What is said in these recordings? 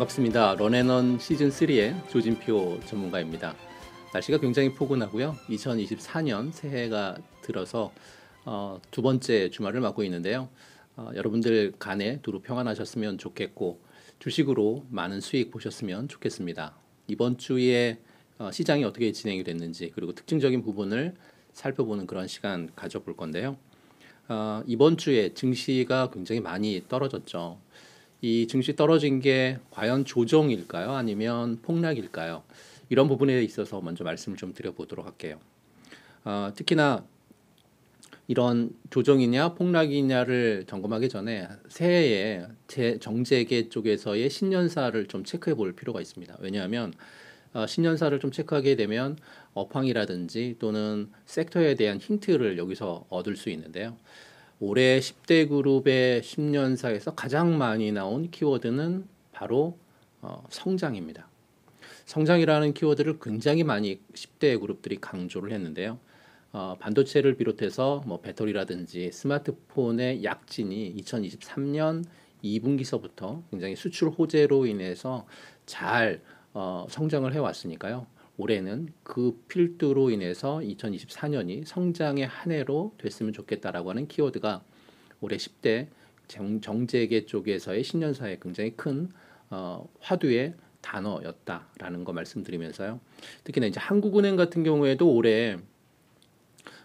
반갑습니다. 런앤원 시즌3의 조진표 전문가입니다. 날씨가 굉장히 포근하고요. 2024년 새해가 들어서 어, 두 번째 주말을 맞고 있는데요. 어, 여러분들 간에 두루 평안하셨으면 좋겠고 주식으로 많은 수익 보셨으면 좋겠습니다. 이번 주에 어, 시장이 어떻게 진행이 됐는지 그리고 특징적인 부분을 살펴보는 그런 시간 가져볼 건데요. 어, 이번 주에 증시가 굉장히 많이 떨어졌죠. 이 증시 떨어진 게 과연 조정일까요? 아니면 폭락일까요? 이런 부분에 있어서 먼저 말씀을 좀 드려보도록 할게요. 어, 특히나 이런 조정이냐 폭락이냐를 점검하기 전에 새해에 제 정재계 쪽에서의 신년사를 좀 체크해 볼 필요가 있습니다. 왜냐하면 어, 신년사를 좀 체크하게 되면 업황이라든지 또는 섹터에 대한 힌트를 여기서 얻을 수 있는데요. 올해 10대 그룹의 10년사에서 가장 많이 나온 키워드는 바로 어, 성장입니다. 성장이라는 키워드를 굉장히 많이 10대 그룹들이 강조를 했는데요. 어, 반도체를 비롯해서 뭐 배터리라든지 스마트폰의 약진이 2023년 2분기서부터 굉장히 수출 호재로 인해서 잘 어, 성장을 해왔으니까요. 올해는 그 필두로 인해서 2024년이 성장의 한 해로 됐으면 좋겠다라고 하는 키워드가 올해 10대 정재계 쪽에서의 신년사에 굉장히 큰 어, 화두의 단어였다라는 거 말씀드리면서요. 특히나 이제 한국은행 같은 경우에도 올해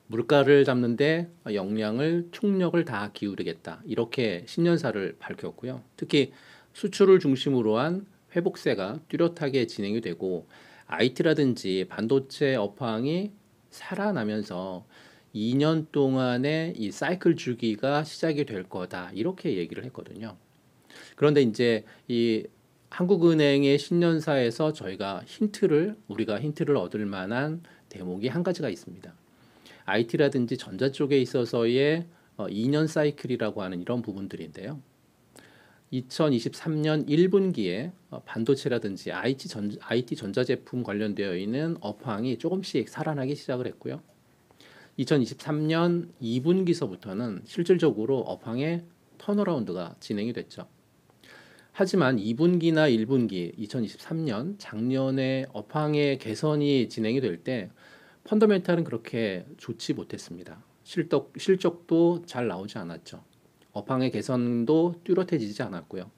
물가를 잡는데 역량을 총력을 다 기울이겠다 이렇게 신년사를 밝혔고요. 특히 수출을 중심으로 한 회복세가 뚜렷하게 진행이 되고 IT라든지 반도체 업황이 살아나면서 2년 동안의 이 사이클 주기가 시작이 될 거다. 이렇게 얘기를 했거든요. 그런데 이제 이 한국은행의 신년사에서 저희가 힌트를 우리가 힌트를 얻을 만한 대목이 한 가지가 있습니다. IT라든지 전자 쪽에 있어서의 2년 어, 사이클이라고 하는 이런 부분들인데요. 2023년 1분기에 어, 반도체라든지 IT, 전, IT 전자제품 관련되어 있는 업황이 조금씩 살아나기 시작을 했고요. 2023년 2분기서부터는 실질적으로 업황의 턴어라운드가 진행이 됐죠. 하지만 2분기나 1분기, 2023년 작년에 업황의 개선이 진행이 될 때 펀더멘탈은 그렇게 좋지 못했습니다. 실적, 실적도 잘 나오지 않았죠. 업황의 개선도 뚜렷해지지 않았고요.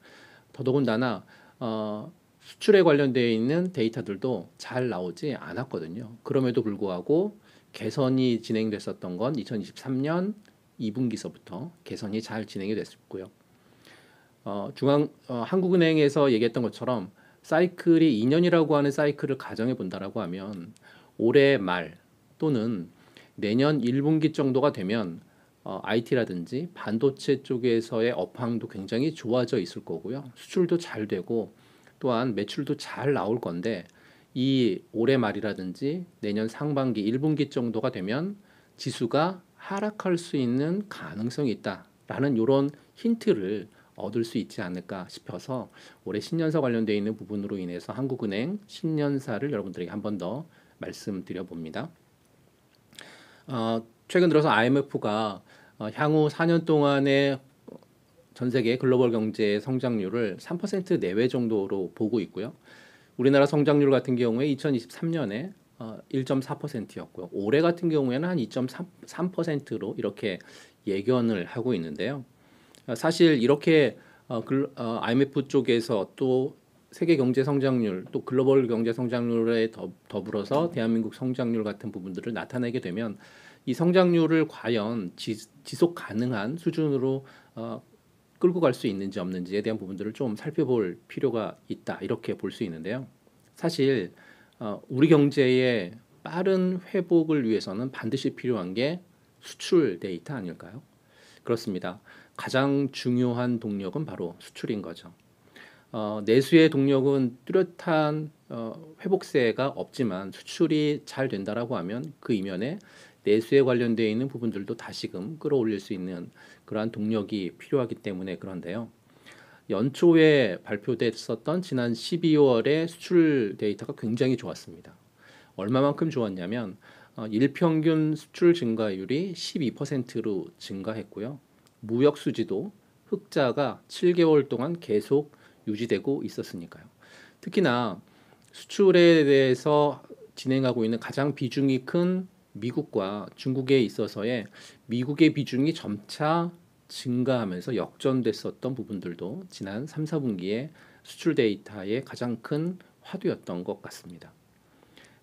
더더군다나 어, 수출에 관련되어 있는 데이터들도 잘 나오지 않았거든요. 그럼에도 불구하고 개선이 진행됐었던 건 2023년 2분기서부터 개선이 잘 진행이 됐었고요. 어, 중앙 어, 한국은행에서 얘기했던 것처럼 사이클이 2년이라고 하는 사이클을 가정해 본다라고 하면 올해 말 또는 내년 1분기 정도가 되면 어, IT라든지 반도체 쪽에서의 업황도 굉장히 좋아져 있을 거고요. 수출도 잘 되고 또한 매출도 잘 나올 건데 이 올해 말이라든지 내년 상반기 1분기 정도가 되면 지수가 하락할 수 있는 가능성이 있다라는 이런 힌트를 얻을 수 있지 않을까 싶어서 올해 신년사 관련되 있는 부분으로 인해서 한국은행 신년사를 여러분들에게 한 번 더 말씀드려 봅니다. 어, 최근 들어서 IMF가 어, 향후 4년 동안의 전 세계 글로벌 경제의 성장률을 3% 내외 정도로 보고 있고요. 우리나라 성장률 같은 경우에 2023년에 1.4%였고요. 어, 올해 같은 경우에는 한 2.3%로 이렇게 예견을 하고 있는데요. 어, 사실 이렇게 IMF 쪽에서 또 세계 경제 성장률 또 글로벌 경제 성장률에 더불어서 대한민국 성장률 같은 부분들을 나타내게 되면 이 성장률을 과연 지, 속 가능한 수준으로 어, 끌고 갈 수 있는지 없는지에 대한 부분들을 좀 살펴볼 필요가 있다 이렇게 볼 수 있는데요. 사실 어, 우리 경제의 빠른 회복을 위해서는 반드시 필요한 게 수출 데이터 아닐까요? 그렇습니다. 가장 중요한 동력은 바로 수출인 거죠. 어, 내수의 동력은 뚜렷한 어, 회복세가 없지만 수출이 잘 된다라고 하면 그 이면에 내수에 관련되어 있는 부분들도 다시금 끌어올릴 수 있는 그러한 동력이 필요하기 때문에 그런데요. 연초에 발표됐었던 지난 12월의 수출 데이터가 굉장히 좋았습니다. 얼마만큼 좋았냐면 어, 일평균 수출 증가율이 12%로 증가했고요. 무역 수지도 흑자가 7개월 동안 계속 유지되고 있었으니까요. 특히나 수출에 대해서 진행하고 있는 가장 비중이 큰 미국과 중국에 있어서의 미국의 비중이 점차 증가하면서 역전됐었던 부분들도 지난 3, 4분기에 수출 데이터의 가장 큰 화두였던 것 같습니다.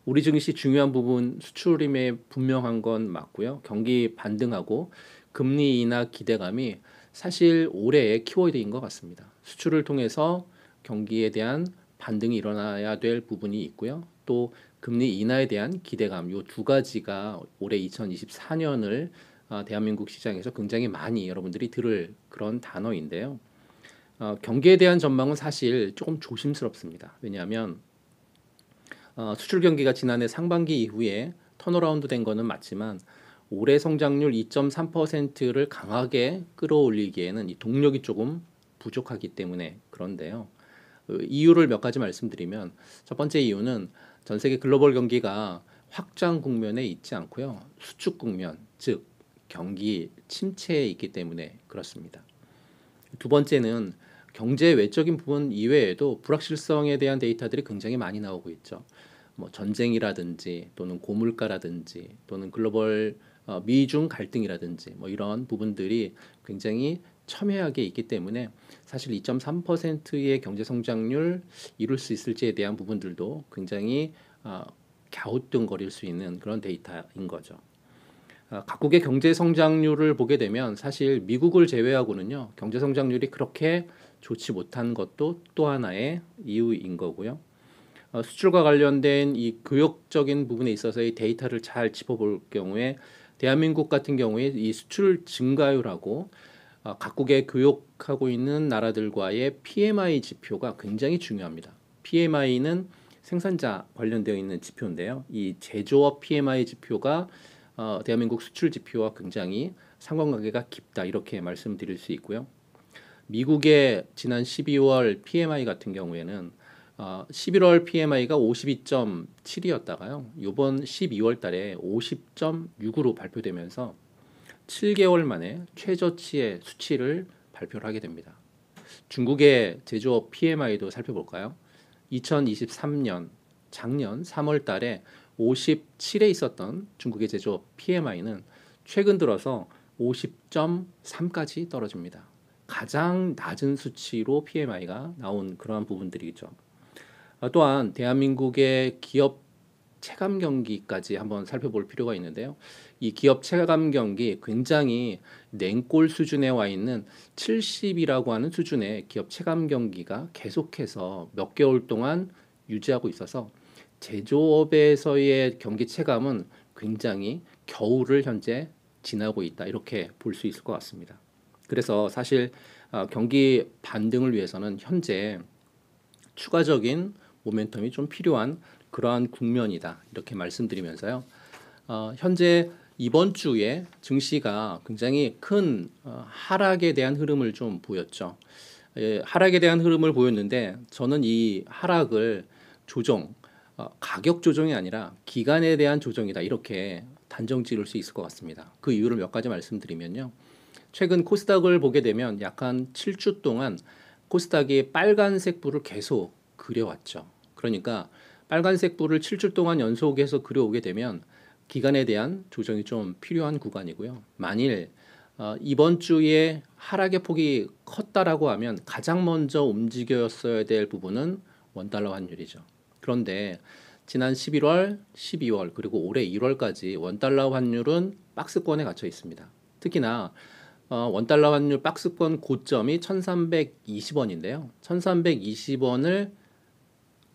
우리 증시 중요한 부분 수출임에 분명한 건 맞고요. 경기 반등하고 금리 인하 기대감이 사실 올해의 키워드인 것 같습니다. 수출을 통해서 경기에 대한 반등이 일어나야 될 부분이 있고요. 또 금리 인하에 대한 기대감 요 두 가지가 올해 2024년을 아, 대한민국 시장에서 굉장히 많이 여러분들이 들을 그런 단어인데요. 어, 경기에 대한 전망은 사실 조금 조심스럽습니다. 왜냐하면 어, 수출 경기가 지난해 상반기 이후에 턴어라운드 된 것은 맞지만 올해 성장률 2.3%를 강하게 끌어올리기에는 이 동력이 조금 부족하기 때문에 그런데요. 그 이유를 몇 가지 말씀드리면 첫 번째 이유는 전 세계 글로벌 경기가 확장 국면에 있지 않고요. 수축 국면, 즉 경기 침체에 있기 때문에 그렇습니다. 두 번째는 경제 외적인 부분 이외에도 불확실성에 대한 데이터들이 굉장히 많이 나오고 있죠. 뭐 전쟁이라든지 또는 고물가라든지 또는 글로벌 어, 미중 갈등이라든지 뭐 이런 부분들이 굉장히 첨예하게 있기 때문에 사실 2.3%의 경제 성장률 이룰 수 있을지에 대한 부분들도 굉장히 어, 갸우뚱거릴 수 있는 그런 데이터인 거죠. 어, 각국의 경제 성장률을 보게 되면 사실 미국을 제외하고는요 경제 성장률이 그렇게 좋지 못한 것도 또 하나의 이유인 거고요. 어, 수출과 관련된 이 교역적인 부분에 있어서의 데이터를 잘 짚어볼 경우에 대한민국 같은 경우에 이 수출 증가율하고 어, 각국의 교육하고 있는 나라들과의 PMI 지표가 굉장히 중요합니다. PMI는 생산자 관련되어 있는 지표인데요. 이 제조업 PMI 지표가 어, 대한민국 수출 지표와 굉장히 상관관계가 깊다 이렇게 말씀드릴 수 있고요. 미국의 지난 12월 PMI 같은 경우에는 어, 11월 PMI가 52.7이었다가요. 이번 12월 달에 50.6으로 발표되면서 7개월 만에 최저치의 수치를 발표를 하게 됩니다. 중국의 제조업 PMI도 살펴볼까요? 2023년 작년 3월 달에 57에 있었던 중국의 제조업 PMI는 최근 들어서 50.3까지 떨어집니다. 가장 낮은 수치로 PMI가 나온 그러한 부분들이죠. 또한 대한민국의 기업 체감 경기까지 한번 살펴볼 필요가 있는데요. 이 기업 체감 경기 굉장히 냉골 수준에 와 있는 70이라고 하는 수준의 기업 체감 경기가 계속해서 몇 개월 동안 유지하고 있어서 제조업에서의 경기 체감은 굉장히 겨울을 현재 지나고 있다 이렇게 볼 수 있을 것 같습니다. 그래서 사실 어, 경기 반등을 위해서는 현재 추가적인 모멘텀이 좀 필요한 그러한 국면이다 이렇게 말씀드리면서요. 어, 현재 이번 주에 증시가 굉장히 큰 어, 하락에 대한 흐름을 좀 보였죠. 예, 하락에 대한 흐름을 보였는데 저는 이 하락을 조정, 어, 가격 조정이 아니라 기간에 대한 조정이다 이렇게 단정 지을 수 있을 것 같습니다. 그 이유를 몇 가지 말씀드리면요. 최근 코스닥을 보게 되면 약한 7주 동안 코스닥이 빨간색 불을 계속 그려왔죠. 그러니까 빨간색 불을 7주 동안 연속해서 그려오게 되면 기간에 대한 조정이 좀 필요한 구간이고요. 만일 어, 이번 주에 하락의 폭이 컸다라고 하면 가장 먼저 움직였어야 될 부분은 원달러 환율이죠. 그런데 지난 11월, 12월 그리고 올해 1월까지 원달러 환율은 박스권에 갇혀 있습니다. 특히나 어, 원달러 환율 박스권 고점이 1320원인데요. 1320원을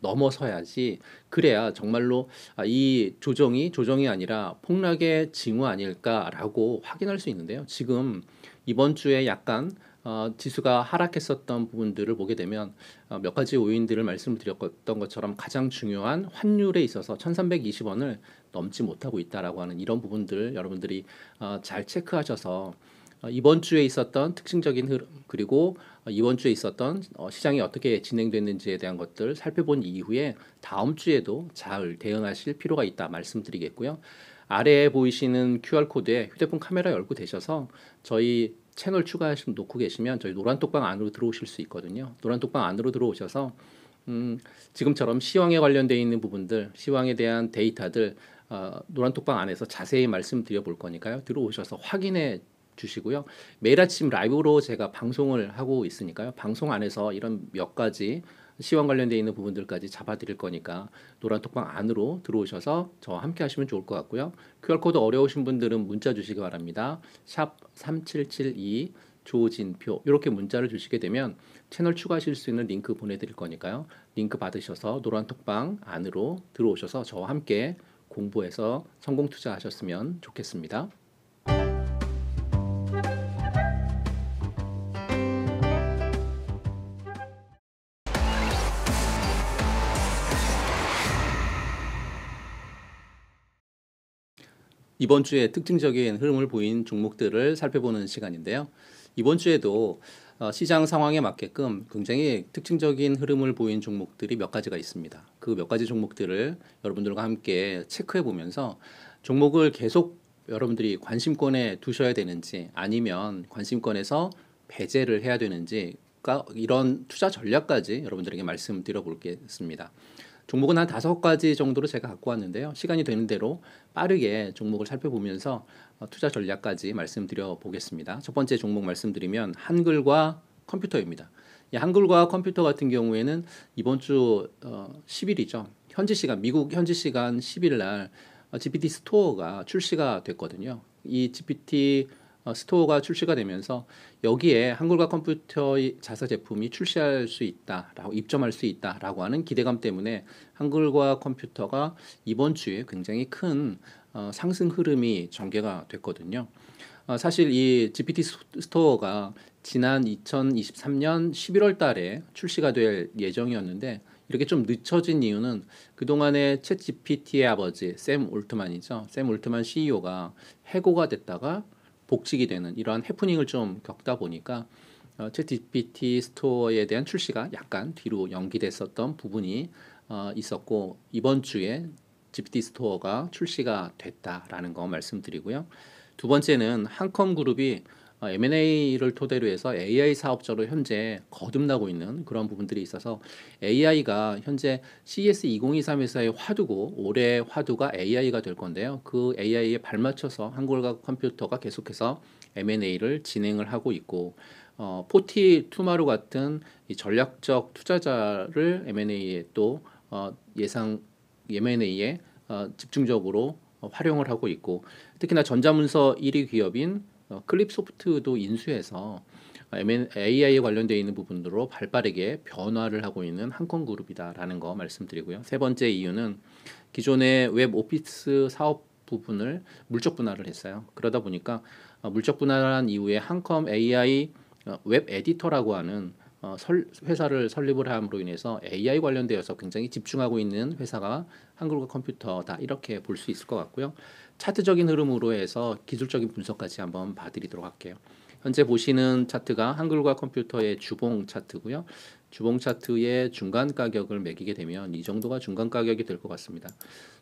넘어서야지 그래야 정말로 아, 이 조정이 조정이 아니라 폭락의 징후 아닐까라고 확인할 수 있는데요. 지금 이번 주에 약간 어, 지수가 하락했었던 부분들을 보게 되면 어, 몇 가지 요인들을 말씀드렸던 것처럼 가장 중요한 환율에 있어서 1320원을 넘지 못하고 있다라고 하는 이런 부분들 여러분들이 어, 잘 체크하셔서 어, 이번 주에 있었던 특징적인 흐름 그리고 어, 이번 주에 있었던 어, 시장이 어떻게 진행됐는지에 대한 것들 살펴본 이후에 다음 주에도 잘 대응하실 필요가 있다 말씀드리겠고요. 아래에 보이시는 QR코드에 휴대폰 카메라 열고 되셔서 저희 채널 추가하시면 놓고 계시면 저희 노란 톡방 안으로 들어오실 수 있거든요. 노란 톡방 안으로 들어오셔서 음, 지금처럼 시황에 관련돼 있는 부분들, 시황에 대한 데이터들 어, 노란 톡방 안에서 자세히 말씀드려 볼 거니까요. 들어오셔서 확인해 주시고요. 매일 아침 라이브로 제가 방송을 하고 있으니까요. 방송 안에서 이런 몇 가지 시황 관련되어 있는 부분들까지 잡아드릴 거니까 노란톡방 안으로 들어오셔서 저와 함께 하시면 좋을 것 같고요. QR코드 어려우신 분들은 문자 주시기 바랍니다. 샵 3772 조진표 이렇게 문자를 주시게 되면 채널 추가하실 수 있는 링크 보내드릴 거니까요. 링크 받으셔서 노란톡방 안으로 들어오셔서 저와 함께 공부해서 성공 투자하셨으면 좋겠습니다. 이번 주에 특징적인 흐름을 보인 종목들을 살펴보는 시간인데요. 이번 주에도 어, 시장 상황에 맞게끔 굉장히 특징적인 흐름을 보인 종목들이 몇 가지가 있습니다. 그 몇 가지 종목들을 여러분들과 함께 체크해 보면서 종목을 계속 여러분들이 관심권에 두셔야 되는지 아니면 관심권에서 배제를 해야 되는지 이런 투자 전략까지 여러분들에게 말씀드려 보겠습니다. 종목은 한 다섯 가지 정도로 제가 갖고 왔는데요. 시간이 되는 대로 빠르게 종목을 살펴보면서 어, 투자 전략까지 말씀드려 보겠습니다. 첫 번째 종목 말씀드리면 한글과 컴퓨터입니다. 한글과 컴퓨터 같은 경우에는 이번 주 10일이죠. 어, 현지 시간 미국 현지 시간 10일 날 GPT 어, 스토어가 출시가 됐거든요. 이 GPT 어, 스토어가 출시가 되면서 여기에 한글과 컴퓨터의 자사 제품이 출시할 수 있다라고 입점할 수 있다라고 하는 기대감 때문에 한글과 컴퓨터가 이번 주에 굉장히 큰 어, 상승 흐름이 전개가 됐거든요. 어, 사실 이 GPT 스토어가 지난 2023년 11월 달에 출시가 될 예정이었는데 이렇게 좀 늦춰진 이유는 그동안에 챗 GPT의 아버지 샘 올트만이죠. 샘 올트만 CEO가 해고가 됐다가 복직이 되는 이러한 해프닝을 좀 겪다 보니까 어, 챗GPT 스토어에 대한 출시가 약간 뒤로 연기됐었던 부분이 어, 있었고 이번 주에 GPT 스토어가 출시가 됐다라는 거 말씀드리고요. 두 번째는 한컴 그룹이 어, M&A를 토대로 해서 AI 사업자로 현재 거듭나고 있는 그런 부분들이 있어서 AI가 현재 c s 2023에서의 화두고 올해 화두가 AI가 될 건데요. 그 AI에 발맞춰서 한글과 컴퓨터가 계속해서 M&A를 진행을 하고 있고 어, 포티 투마루 같은 전략적 투자자를 M&A에 또 어, 예상 M&A에 어, 집중적으로 활용을 하고 있고 특히나 전자문서 1위 기업인 어, 클립 소프트도 인수해서 AI에 관련되어 있는 부분으로 발빠르게 변화를 하고 있는 한컨 그룹이다라는 거 말씀드리고요. 세 번째 이유는 기존의 웹 오피스 사업 부분을 물적 분할을 했어요. 그러다 보니까 어, 물적 분할한 이후에 한컴 AI 어, 웹 에디터라고 하는 어, 회사를 설립을 함으로 인해서 AI 관련되어서 굉장히 집중하고 있는 회사가 한글과 컴퓨터다 이렇게 볼 수 있을 것 같고요. 차트적인 흐름으로 해서 기술적인 분석까지 한번 봐드리도록 할게요. 현재 보시는 차트가 한글과 컴퓨터의 주봉 차트고요. 주봉 차트의 중간 가격을 매기게 되면 이 정도가 중간 가격이 될 것 같습니다.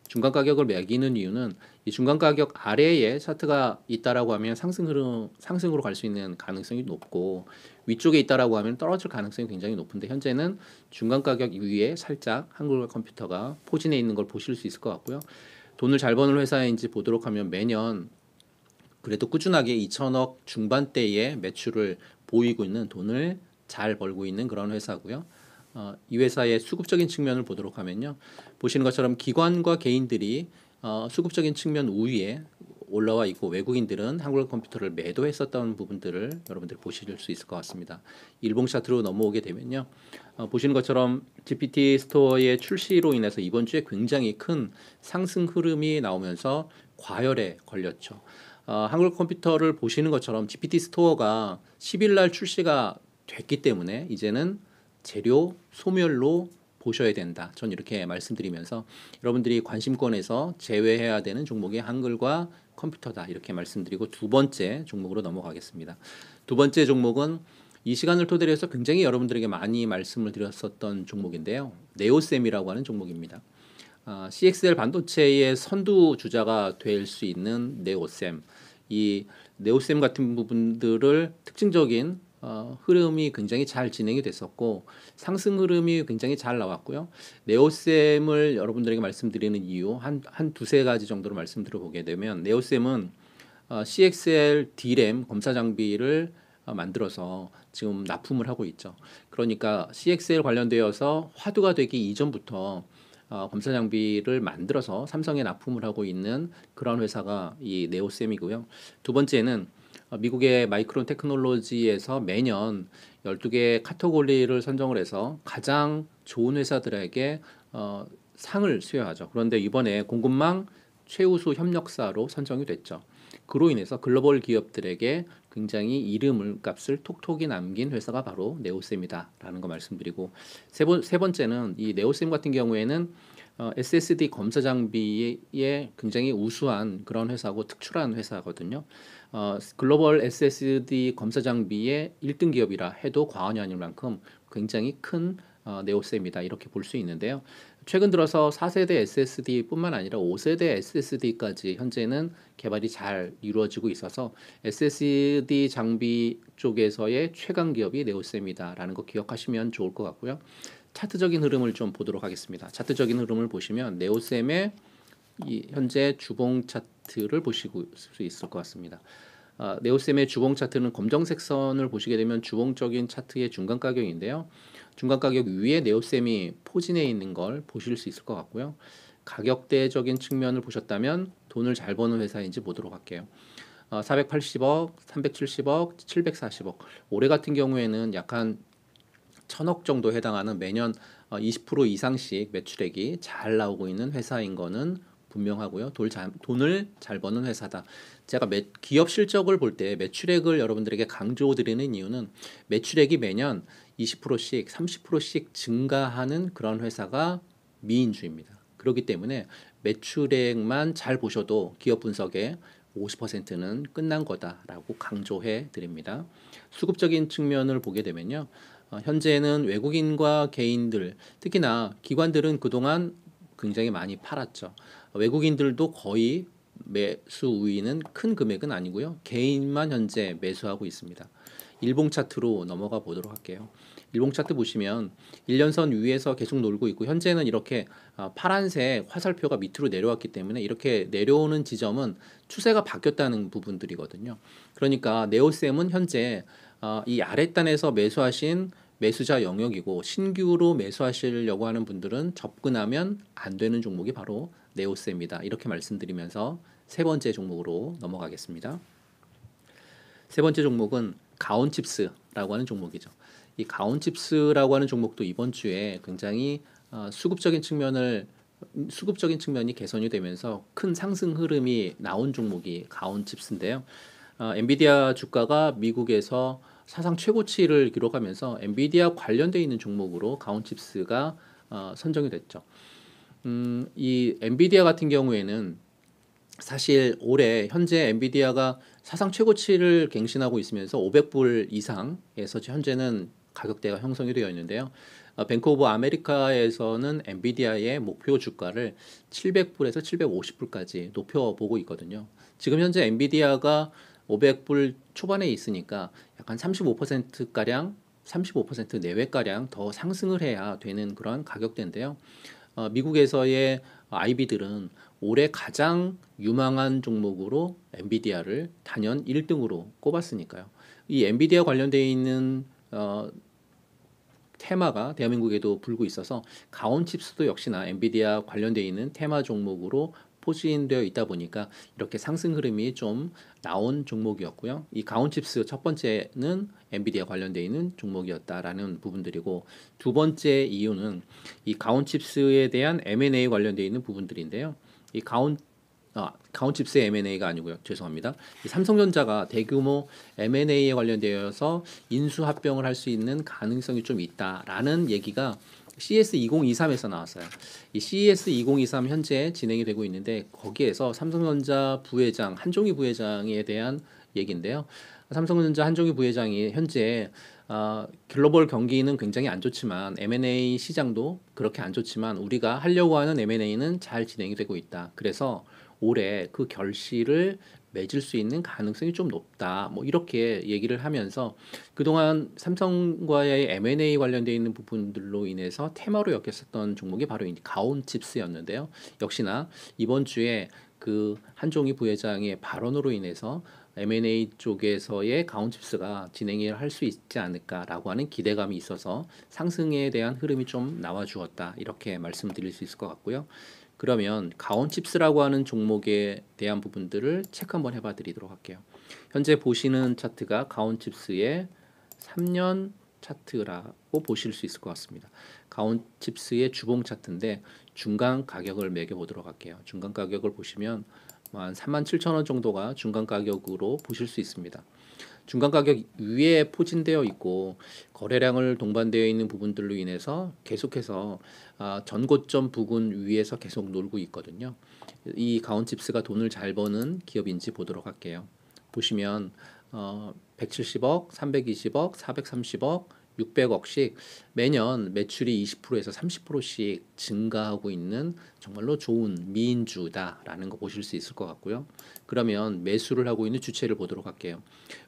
중간 가격을 매기는 이유는 이 중간 가격 아래에 차트가 있다라고 하면 상승 흐름 상승으로 갈 수 있는 가능성이 높고 위쪽에 있다라고 하면 떨어질 가능성이 굉장히 높은데 현재는 중간 가격 위에 살짝 한글과 컴퓨터가 포진해 있는 걸 보실 수 있을 것 같고요. 돈을 잘 버는 회사인지 보도록 하면 매년 그래도 꾸준하게 2천억 중반대의 매출을 보이고 있는 돈을 잘 벌고 있는 그런 회사고요. 어, 이 회사의 수급적인 측면을 보도록 하면요. 보시는 것처럼 기관과 개인들이 어, 수급적인 측면 우위에 올라와 있고 외국인들은 한국 컴퓨터를 매도했었던 부분들을 여러분들 보실 수 있을 것 같습니다. 일봉 차트로 넘어오게 되면요. 어, 보시는 것처럼 GPT 스토어의 출시로 인해서 이번 주에 굉장히 큰 상승 흐름이 나오면서 과열에 걸렸죠. 어, 한글 컴퓨터를 보시는 것처럼 GPT 스토어가 10일 날 출시가 됐기 때문에 이제는 재료 소멸로 보셔야 된다. 전 이렇게 말씀드리면서 여러분들이 관심권에서 제외해야 되는 종목의 한글과 컴퓨터다 이렇게 말씀드리고 두 번째 종목으로 넘어가겠습니다. 두 번째 종목은 이 시간을 토대로 해서 굉장히 여러분들에게 많이 말씀을 드렸었던 종목인데요. 네오셈이라고 하는 종목입니다. 아, CXL 반도체의 선두 주자가 될 수 있는 네오셈. 이 네오셈 같은 부분들을 특징적인 어, 흐름이 굉장히 잘 진행이 됐었고 상승 흐름이 굉장히 잘 나왔고요. 네오셈을 여러분들에게 말씀드리는 이유 한 한 두세 가지 정도로 말씀드려 보게 되면 네오셈은 어, CXL d m 검사 장비를 어, 만들어서 지금 납품을 하고 있죠. 그러니까 CXL 관련되어서 화두가 되기 이전부터 어, 검사 장비를 만들어서 삼성에 납품을 하고 있는 그런 회사가 이 네오셈이고요. 두 번째는 어, 미국의 마이크론 테크놀로지에서 매년 12개 카테고리를 선정을 해서 가장 좋은 회사들에게 어, 상을 수여하죠. 그런데 이번에 공급망 최우수 협력사로 선정이 됐죠. 그로 인해서 글로벌 기업들에게 굉장히 이름을 값을 톡톡이 남긴 회사가 바로 네오셈이다라는 거 말씀드리고 세, 번, 세 번째는 이 네오셈 같은 경우에는 어, SSD 검사 장비에 굉장히 우수한 그런 회사고 특출한 회사거든요. 어, 글로벌 SSD 검사 장비의 1등 기업이라 해도 과언이 아닐 만큼 굉장히 큰 어, 네오셈이다 이렇게 볼 수 있는데요. 최근 들어서 4세대 SSD뿐만 아니라 5세대 SSD까지 현재는 개발이 잘 이루어지고 있어서 SSD 장비 쪽에서의 최강 기업이 네오셈이다라는 거 기억하시면 좋을 것 같고요. 차트적인 흐름을 좀 보도록 하겠습니다. 차트적인 흐름을 보시면 네오셈의 현재 주봉 차트를 보실수 있을 것 같습니다. 아, 네오셈의 주봉 차트는 검정색 선을 보시게 되면 주봉적인 차트의 중간 가격인데요. 중간 가격 위에 네오셈이 포진해 있는 걸 보실 수 있을 것 같고요. 가격대적인 측면을 보셨다면 돈을 잘 버는 회사인지 보도록 할게요. 어, 480억, 370억, 740억. 올해 같은 경우에는 약한 천억 정도 해당하는 매년 20% 어, 이상씩 매출액이 잘 나오고 있는 회사인 거는 분명하고요. 돈 잘, 돈을 잘 버는 회사다. 제가 매, 기업 실적을 볼 때 매출액을 여러분들에게 강조드리는 이유는 매출액이 매년 20%씩, 30%씩 증가하는 그런 회사가 미인주입니다. 그렇기 때문에 매출액만 잘 보셔도 기업 분석에 50%는 끝난 거다라고 강조해 드립니다. 수급적인 측면을 보게 되면요. 어, 현재는 외국인과 개인들 특히나 기관들은 그동안 굉장히 많이 팔았죠. 외국인들도 거의 매수 우위는 큰 금액은 아니고요. 개인만 현재 매수하고 있습니다. 일봉 차트로 넘어가 보도록 할게요. 일봉 차트 보시면 1년선 위에서 계속 놀고 있고 현재는 이렇게 어, 파란색 화살표가 밑으로 내려왔기 때문에 이렇게 내려오는 지점은 추세가 바뀌었다는 부분들이거든요. 그러니까 네오셈은 현재 어, 이 아랫단에서 매수하신 매수자 영역이고 신규로 매수하시려고 하는 분들은 접근하면 안 되는 종목이 바로 네오스입니다. 이렇게 말씀드리면서 세 번째 종목으로 넘어가겠습니다. 세 번째 종목은 가온칩스라고 하는 종목이죠. 이 가온칩스라고 하는 종목도 이번 주에 굉장히 어, 수급적인 측면을 수급적인 측면이 개선이 되면서 큰 상승 흐름이 나온 종목이 가온칩스인데요. 어, 엔비디아 주가가 미국에서 사상 최고치를 기록하면서 엔비디아 관련돼 있는 종목으로 가온칩스가 어, 선정이 됐죠. 음, 이 엔비디아 같은 경우에는 사실 올해 현재 엔비디아가 사상 최고치를 갱신하고 있으면서 500불 이상에서 현재는 가격대가 형성이 되어 있는데요. 뱅크 오브 아메리카에서는 엔비디아의 목표 주가를 700불에서 750불까지 높여 보고 있거든요. 지금 현재 엔비디아가 500불 초반에 있으니까 약간 35% 가량 35% 내외 가량 더 상승을 해야 되는 그런 가격대인데요. 어, 미국에서의 아이비들은 올해 가장 유망한 종목으로 엔비디아를 단연 1등으로 꼽았으니까요. 이 엔비디아 관련되어 있는 어, 테마가 대한민국에도 불고 있어서 가온칩스도 역시나 엔비디아 관련되어 있는 테마 종목으로 포진되어 있다 보니까 이렇게 상승 흐름이 좀 나온 종목이었고요. 이 가온칩스 첫 번째는 엔비디아 관련돼 있는 종목이었다라는 부분들이고 두 번째 이유는 이 가온칩스에 대한 M&A 관련돼 있는 부분들인데요. 이 가온 아, 가온칩스 M&A가 아니고요. 죄송합니다. 삼성전자가 대규모 M&A에 관련되어서 인수합병을 할 수 있는 가능성이 좀 있다라는 얘기가 CS 2023에서 나왔어요. 이 CES 2023 현재 진행이 되고 있는데 거기에서 삼성전자 부회장 한종희 부회장에 대한 얘기인데요. 삼성전자 한종희 부회장이 현재 어, 글로벌 경기는 굉장히 안 좋지만 M&A 시장도 그렇게 안 좋지만 우리가 하려고 하는 M&A는 잘 진행이 되고 있다. 그래서 올해 그 결실을 맺을 수 있는 가능성이 좀 높다. 뭐 이렇게 얘기를 하면서 그동안 삼성과의 M&A 관련되어 있는 부분들로 인해서 테마로 엮였었던 종목이 바로 이 가온칩스였는데요. 역시나 이번 주에 그 한종희 부회장의 발언으로 인해서 M&A 쪽에서의 가온칩스가 진행을 할 수 있지 않을까라고 하는 기대감이 있어서 상승에 대한 흐름이 좀 나와주었다 이렇게 말씀드릴 수 있을 것 같고요. 그러면 가온칩스라고 하는 종목에 대한 부분들을 체크 한번 해봐 드리도록 할게요. 현재 보시는 차트가 가온칩스의 3년 차트라고 보실 수 있을 것 같습니다. 가온칩스의 주봉 차트인데 중간 가격을 매겨 보도록 할게요. 중간 가격을 보시면 뭐 한 37,000원 정도가 중간 가격으로 보실 수 있습니다. 중간 가격 위에 포진되어 있고 거래량을 동반되어 있는 부분들로 인해서 계속해서 아, 전고점 부근 위에서 계속 놀고 있거든요. 이 가온칩스가 돈을 잘 버는 기업인지 보도록 할게요. 보시면 어, 170억, 320억, 430억, 600억씩 매년 매출이 20%에서 30%씩 증가하고 있는 정말로 좋은 미인주다라는 거 보실 수 있을 것 같고요. 그러면 매수를 하고 있는 주체를 보도록 할게요.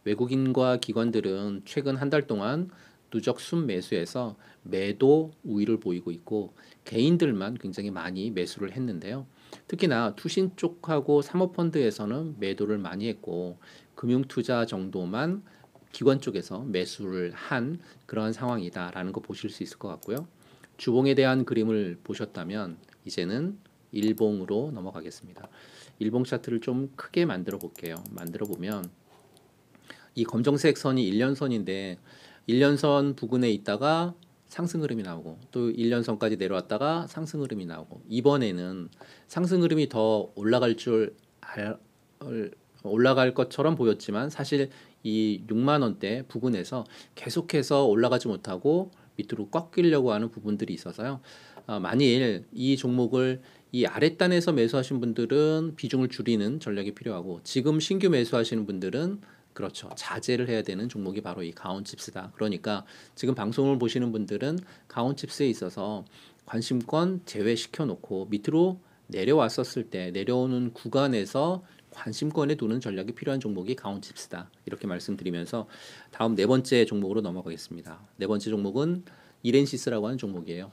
외국인과 기관들은 최근 한 달 동안 누적 순매수에서 매도 우위를 보이고 있고 개인들만 굉장히 많이 매수를 했는데요. 특히나 투신 쪽하고 사모펀드에서는 매도를 많이 했고 금융투자 정도만 기관 쪽에서 매수를 한 그런 상황이다라는 거 보실 수 있을 것 같고요. 주봉에 대한 그림을 보셨다면 이제는 일봉으로 넘어가겠습니다. 일봉 차트를 좀 크게 만들어 볼게요. 만들어 보면 이 검정색 선이 일년선인데일년선 부근에 있다가 상승 흐름이 나오고 또일년선까지 내려왔다가 상승 흐름이 나오고 이번에는 상승 흐름이 더 올라갈 줄 알, 올라갈 것처럼 보였지만 사실 이 6만 원대 부근에서 계속해서 올라가지 못하고 밑으로 꺾이려고 하는 부분들이 있어서요. 아, 만일 이 종목을 이 아랫단에서 매수하신 분들은 비중을 줄이는 전략이 필요하고 지금 신규 매수하시는 분들은 그렇죠. 자제를 해야 되는 종목이 바로 이 가온칩스다. 그러니까 지금 방송을 보시는 분들은 가온칩스에 있어서 관심권 제외시켜 놓고 밑으로 내려왔었을 때 내려오는 구간에서 관심권에 두는 전략이 필요한 종목이 가온칩스다 이렇게 말씀드리면서 다음 네 번째 종목으로 넘어가겠습니다. 네 번째 종목은 이렌시스라고 하는 종목이에요.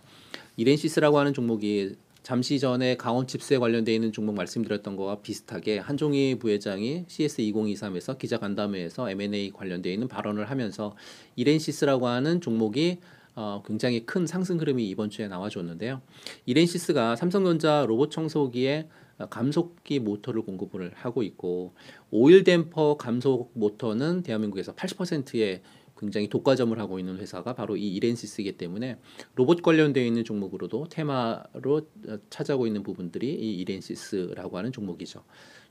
이렌시스라고 하는 종목이 잠시 전에 강원칩스에 관련되어 있는 종목 말씀드렸던 것과 비슷하게 한종희 부회장이 CS 2023에서 기자 간담회에서 M&A 관련되어 있는 발언을 하면서 이렌시스라고 하는 종목이 어, 굉장히 큰 상승 흐름이 이번 주에 나와줬는데요. 이렌시스가 삼성전자 로봇 청소기에 감속기 모터를 공급을 하고 있고 오일 댐퍼 감속 모터는 대한민국에서 80%의 굉장히 독과점을 하고 있는 회사가 바로 이 이렌시스이기 때문에 로봇 관련되어 있는 종목으로도 테마로 어, 찾아오고 있는 부분들이 이 이렌시스라고 하는 종목이죠.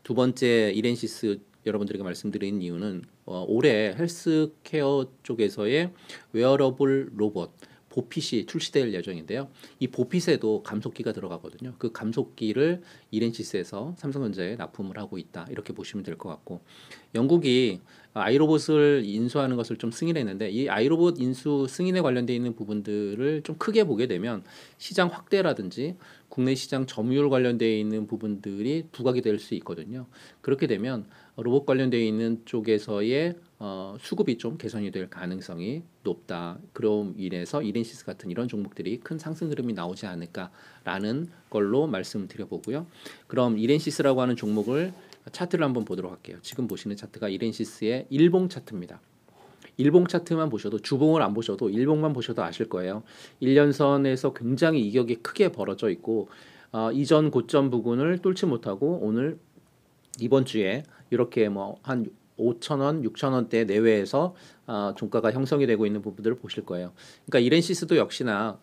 두 번째 이렌시스 여러분들에게 말씀드린 이유는 어, 올해 헬스케어 쪽에서의 웨어러블 로봇 보핏이 출시될 예정인데요. 이 보핏에도 감속기가 들어가거든요. 그 감속기를 이렌시스에서 삼성전자에 납품을 하고 있다. 이렇게 보시면 될 것 같고 영국이 아이로봇을 인수하는 것을 좀 승인했는데 이 아이로봇 인수 승인에 관련되어 있는 부분들을 좀 크게 보게 되면 시장 확대라든지 국내 시장 점유율 관련되어 있는 부분들이 부각이 될 수 있거든요. 그렇게 되면 로봇 관련되어 있는 쪽에서의 어, 수급이 좀 개선이 될 가능성이 높다. 그럼 인해서 이렌시스 같은 이런 종목들이 큰 상승 흐름이 나오지 않을까라는 걸로 말씀드려보고요. 그럼 이렌시스라고 하는 종목을 차트를 한번 보도록 할게요. 지금 보시는 차트가 이렌시스의 일봉 차트입니다. 일봉 차트만 보셔도 주봉을 안 보셔도 일봉만 보셔도 아실 거예요. 1년선에서 굉장히 이격이 크게 벌어져 있고 어, 이전 고점 부근을 뚫지 못하고 오늘 이번 주에 이렇게 뭐한 5천원6천원대 내외에서 어, 종가가 형성이 되고 있는 부분들을 보실 거예요. 그러니까 이렌시스도 역시나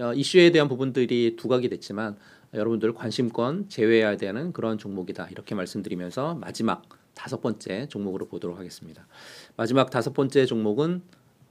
어, 이슈에 대한 부분들이 두각이 됐지만 여러분들 관심권 제외해야 되는 그런 종목이다. 이렇게 말씀드리면서 마지막 다섯 번째 종목으로 보도록 하겠습니다. 마지막 다섯 번째 종목은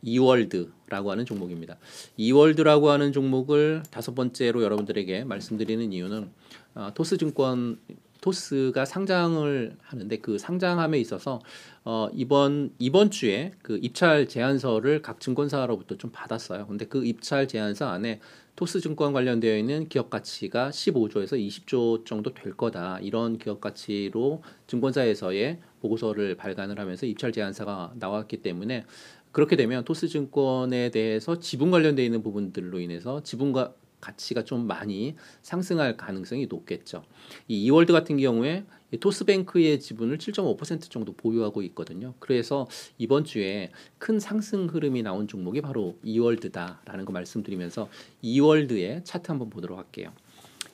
이월드라고 하는 종목입니다. 이월드라고 하는 종목을 다섯 번째로 여러분들에게 말씀드리는 이유는 어, 토스증권 토스가 상장을 하는데 그 상장함에 있어서 어 이번 이번 주에 그 입찰 제안서를 각 증권사로부터 좀 받았어요. 근데 그 입찰 제안서 안에 토스 증권 관련되어 있는 기업 가치가 15조에서 20조 정도 될 거다. 이런 기업 가치로 증권사에서의 보고서를 발간을 하면서 입찰 제안서가 나왔기 때문에 그렇게 되면 토스 증권에 대해서 지분 관련되어 있는 부분들로 인해서 지분과 가치가 좀 많이 상승할 가능성이 높겠죠. 이 이월드 같은 경우에 토스뱅크의 지분을 7.5% 정도 보유하고 있거든요. 그래서 이번 주에 큰 상승 흐름이 나온 종목이 바로 이월드다라는 거 말씀드리면서 이월드의 차트 한번 보도록 할게요.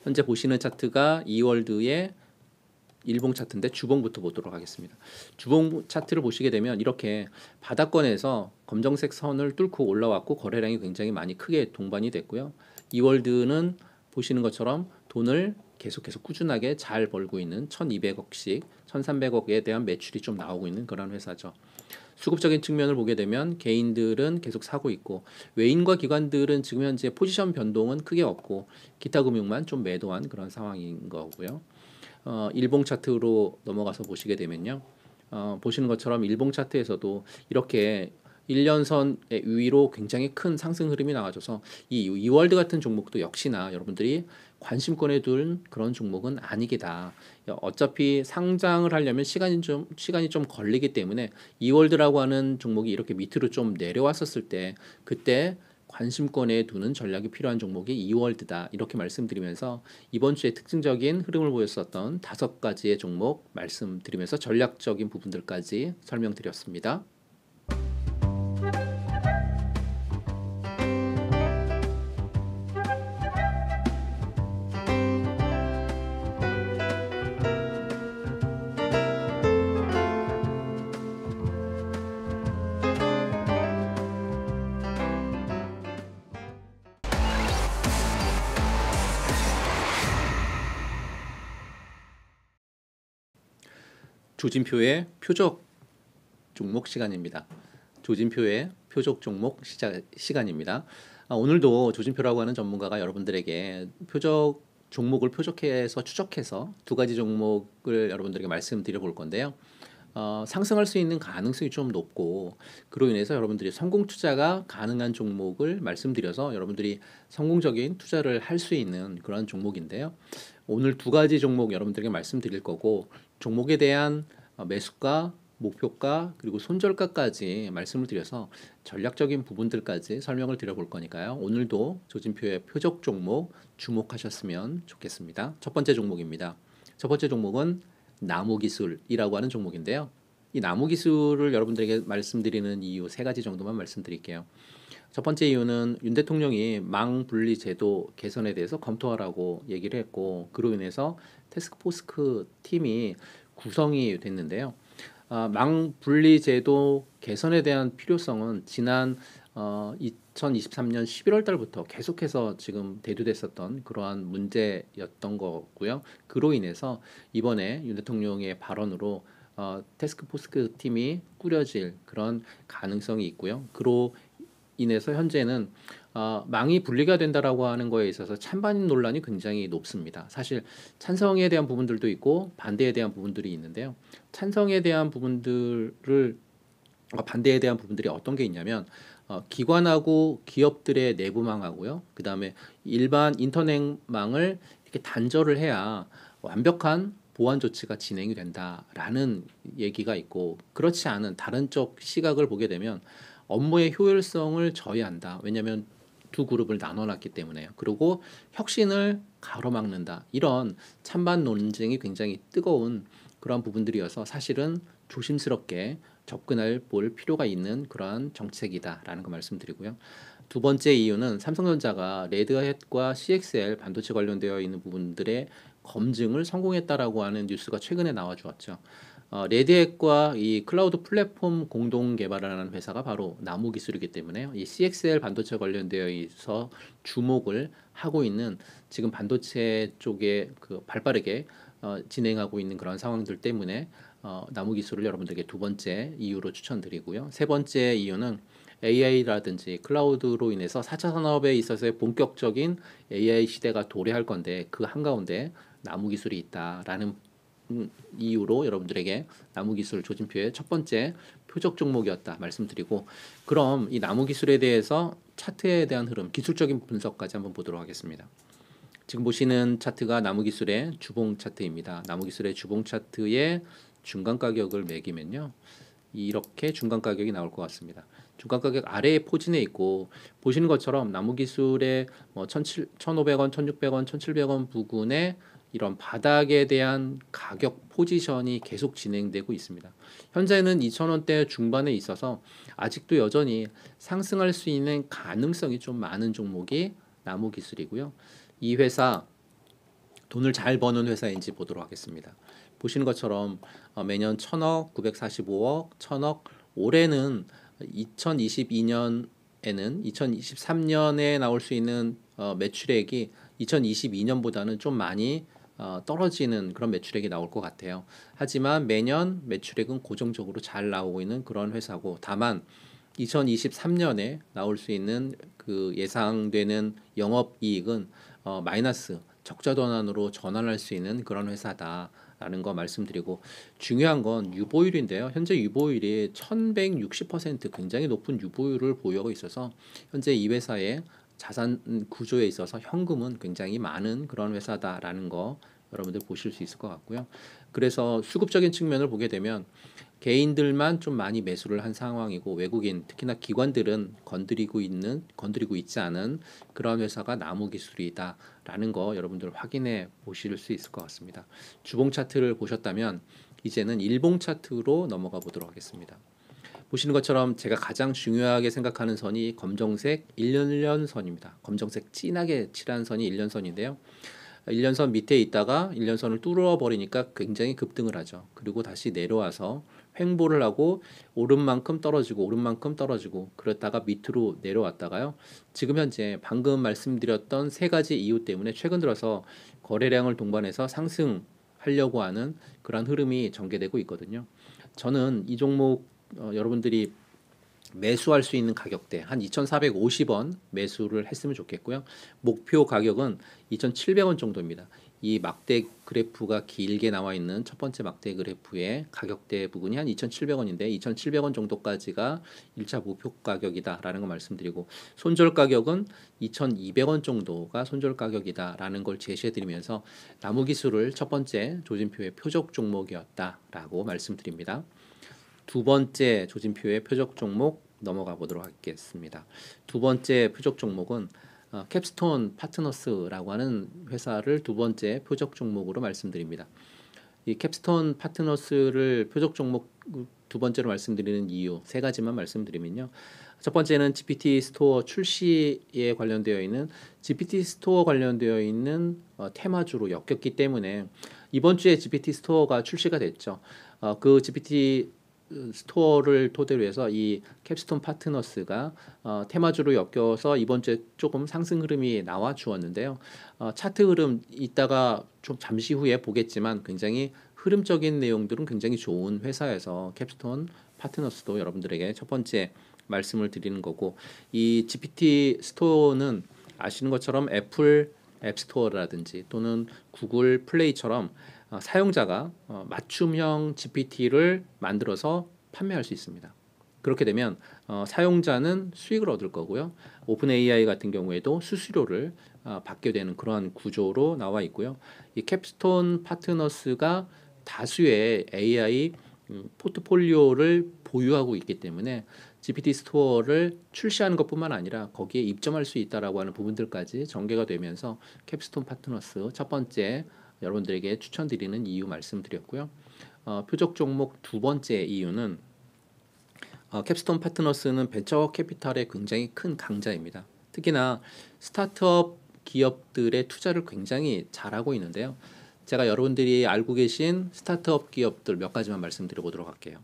현재 보시는 차트가 이월드의 일봉 차트인데 주봉부터 보도록 하겠습니다. 주봉 차트를 보시게 되면 이렇게 바닥권에서 검정색 선을 뚫고 올라왔고 거래량이 굉장히 많이 크게 동반이 됐고요. 이월드는 보시는 것처럼 돈을 계속해서 꾸준하게 잘 벌고 있는 1200억씩 1300억에 대한 매출이 좀 나오고 있는 그런 회사죠. 수급적인 측면을 보게 되면 개인들은 계속 사고 있고 외인과 기관들은 지금 현재 포지션 변동은 크게 없고 기타 금융만 좀 매도한 그런 상황인 거고요. 어, 일봉 차트로 넘어가서 보시게 되면요. 어, 보시는 것처럼 일봉 차트에서도 이렇게 1년선의 위로 굉장히 큰 상승 흐름이 나와줘서 이 2월드 같은 종목도 역시나 여러분들이 관심권에 둔 그런 종목은 아니기다. 어차피 상장을 하려면 시간이 좀 시간이 좀 걸리기 때문에 이월드라고 하는 종목이 이렇게 밑으로 좀 내려왔었을 때 그때 관심권에 두는 전략이 필요한 종목이 이월드다 이렇게 말씀드리면서 이번 주에 특징적인 흐름을 보였었던 다섯 가지의 종목 말씀드리면서 전략적인 부분들까지 설명드렸습니다. 조진표의 표적 종목 시간입니다. 조진표의 표적 종목 시작 시간입니다. 아, 오늘도 조진표라고 하는 전문가가 여러분들에게 표적 종목을 표적해서 추적해서 두 가지 종목을 여러분들에게 말씀드려 볼 건데요. 어, 상승할 수 있는 가능성이 좀 높고 그로 인해서 여러분들이 성공 투자가 가능한 종목을 말씀드려서 여러분들이 성공적인 투자를 할 수 있는 그런 종목인데요. 오늘 두 가지 종목 여러분들에게 말씀드릴 거고 종목에 대한 어, 매수가, 목표가 그리고 손절가까지 말씀을 드려서 전략적인 부분들까지 설명을 드려볼 거니까요. 오늘도 조진표의 표적 종목 주목하셨으면 좋겠습니다. 첫 번째 종목입니다. 첫 번째 종목은 나무기술이라고 하는 종목인데요. 이 나무기술을 여러분들에게 말씀드리는 이유 세 가지 정도만 말씀드릴게요. 첫 번째 이유는 윤 대통령이 망분리 제도 개선에 대해서 검토하라고 얘기를 했고 그로 인해서 테스크포스크 팀이 구성이 됐는데요. 아, 망분리 제도 개선에 대한 필요성은 지난 어, 2023년 11월 달부터 계속해서 지금 대두됐었던 그러한 문제였던 거고요. 그로 인해서 이번에 윤 대통령의 발언으로 어, 테스크포스크 팀이 꾸려질 그런 가능성이 있고요. 그로 인해서 현재는 어, 망이 분리가 된다라고 하는 거에 있어서 찬반 논란이 굉장히 높습니다. 사실 찬성에 대한 부분들도 있고 반대에 대한 부분들이 있는데요. 찬성에 대한 부분들을 어, 반대에 대한 부분들이 어떤 게 있냐면 어, 기관하고 기업들의 내부망하고요. 그 다음에 일반 인터넷망을 이렇게 단절을 해야 완벽한 보안 조치가 진행이 된다라는 얘기가 있고 그렇지 않은 다른 쪽 시각을 보게 되면 업무의 효율성을 저해한다. 왜냐하면 두 그룹을 나눠놨기 때문에요. 그리고 혁신을 가로막는다. 이런 찬반 논쟁이 굉장히 뜨거운 그런 부분들이어서 사실은 조심스럽게 접근할 볼 필요가 있는 그러한 정책이다라는 거 말씀드리고요. 두 번째 이유는 삼성전자가 레드햇과 CXL 반도체 관련되어 있는 부분들의 검증을 성공했다라고 하는 뉴스가 최근에 나와 주었죠. 어, 레드햇과 이 클라우드 플랫폼 공동 개발하는 회사가 바로 나무 기술이기 때문에 이 CXL 반도체 관련되어 있어 주목을 하고 있는 지금 반도체 쪽에 그 발빠르게 어, 진행하고 있는 그런 상황들 때문에 어, 나무 기술을 여러분들에게 두 번째 이유로 추천드리고요. 세 번째 이유는 AI라든지 클라우드로 인해서 4차 산업에 있어서의 본격적인 AI 시대가 도래할 건데 그 한가운데 나무 기술이 있다라는 이유로 여러분들에게 나무 기술 조진표의 첫 번째 표적 종목이었다 말씀드리고 그럼 이 나무 기술에 대해서 차트에 대한 흐름 기술적인 분석까지 한번 보도록 하겠습니다. 지금 보시는 차트가 나무 기술의 주봉 차트입니다. 나무 기술의 주봉 차트의 중간 가격을 매기면요. 이렇게 중간 가격이 나올 것 같습니다. 중간 가격 아래에 포진해 있고 보시는 것처럼 나무 기술의 뭐 1,500원, 1,600원, 1,700원 부근에 이런 바닥에 대한 가격 포지션이 계속 진행되고 있습니다. 현재는 2,000원대 중반에 있어서 아직도 여전히 상승할 수 있는 가능성이 좀 많은 종목이 나무 기술이고요. 이 회사 돈을 잘 버는 회사인지 보도록 하겠습니다. 보시는 것처럼 어, 매년 1,000억, 945억, 1,000억 올해는 2022년에는 2023년에 나올 수 있는 어, 매출액이 2022년보다는 좀 많이 어, 떨어지는 그런 매출액이 나올 것 같아요. 하지만 매년 매출액은 고정적으로 잘 나오고 있는 그런 회사고 다만 2023년에 나올 수 있는 그 예상되는 영업 이익은 어, 마이너스 적자 전환으로 전환할 수 있는 그런 회사다. 라는 거 말씀드리고 중요한 건 유보율인데요. 현재 유보율이 1160% 굉장히 높은 유보율을 보유하고 있어서 현재 이 회사의 자산 구조에 있어서 현금은 굉장히 많은 그런 회사다라는 거 여러분들 보실 수 있을 것 같고요. 그래서 수급적인 측면을 보게 되면 개인들만 좀 많이 매수를 한 상황이고 외국인 특히나 기관들은 건드리고 있는 건드리고 있지 않은 그런 회사가 나무 기술이다라는 거 여러분들 확인해 보실 수 있을 것 같습니다. 주봉 차트를 보셨다면 이제는 일봉 차트로 넘어가 보도록 하겠습니다. 보시는 것처럼 제가 가장 중요하게 생각하는 선이 검정색 일련련 선입니다. 검정색 진하게 칠한 선이 1년선인데요1년선 밑에 있다가 1년선을 뚫어 버리니까 굉장히 급등을 하죠. 그리고 다시 내려와서 횡보를 하고 오른 만큼 떨어지고 오른 만큼 떨어지고 그러다가 밑으로 내려왔다가요. 지금 현재 방금 말씀드렸던 세 가지 이유 때문에 최근 들어서 거래량을 동반해서 상승하려고 하는 그런 흐름이 전개되고 있거든요. 저는 이 종목 어, 여러분들이 매수할 수 있는 가격대 한 2,450원 매수를 했으면 좋겠고요. 목표 가격은 2,700원 정도입니다. 이 막대 그래프가 길게 나와 있는 첫 번째 막대 그래프의 가격대 부분이 한 2,700원인데 2,700원 정도까지가 1차 목표 가격이다라는 거 말씀드리고 손절 가격은 2,200원 정도가 손절 가격이다라는 걸 제시해 드리면서 나무 기술을 첫 번째 조진표의 표적 종목이었다라고 말씀드립니다. 두 번째 조진표의 표적 종목 넘어가 보도록 하겠습니다. 두 번째 표적 종목은 어, 캡스톤 파트너스라고 하는 회사를 두 번째 표적 종목으로 말씀드립니다. 이 캡스톤 파트너스를 표적 종목 두 번째로 말씀드리는 이유 세 가지만 말씀드리면요. 첫 번째는 GPT 스토어 출시에 관련되어 있는 GPT 스토어 관련되어 있는 어, 테마주로 엮였기 때문에 이번 주에 GPT 스토어가 출시가 됐죠. 어, 그 GPT 스토어를 토대로 해서 이 캡스톤 파트너스가 어, 테마주로 엮여서 이번 주에 조금 상승 흐름이 나와 주었는데요. 어, 차트 흐름 이따가 좀 잠시 후에 보겠지만 굉장히 흐름적인 내용들은 굉장히 좋은 회사에서 캡스톤 파트너스도 여러분들에게 첫 번째 말씀을 드리는 거고 이 GPT 스토어는 아시는 것처럼 애플 앱스토어라든지 또는 구글 플레이처럼 어, 사용자가 어, 맞춤형 GPT를 만들어서 판매할 수 있습니다. 그렇게 되면 어, 사용자는 수익을 얻을 거고요. 오픈 AI 같은 경우에도 수수료를 받게 되는 그러한 구조로 나와 있고요. 이 캡스톤 파트너스가 다수의 AI 음, 포트폴리오를 보유하고 있기 때문에 GPT 스토어를 출시하는 것뿐만 아니라 거기에 입점할 수 있다라고 하는 부분들까지 전개가 되면서 캡스톤 파트너스 첫 번째 여러분들에게 추천드리는 이유 말씀드렸고요. 어, 표적 종목 두 번째 이유는 어, 캡스톤 파트너스는 벤처 캐피탈의 굉장히 큰 강자입니다. 특히나 스타트업 기업들의 투자를 굉장히 잘하고 있는데요. 제가 여러분들이 알고 계신 스타트업 기업들 몇 가지만 말씀드려보도록 할게요.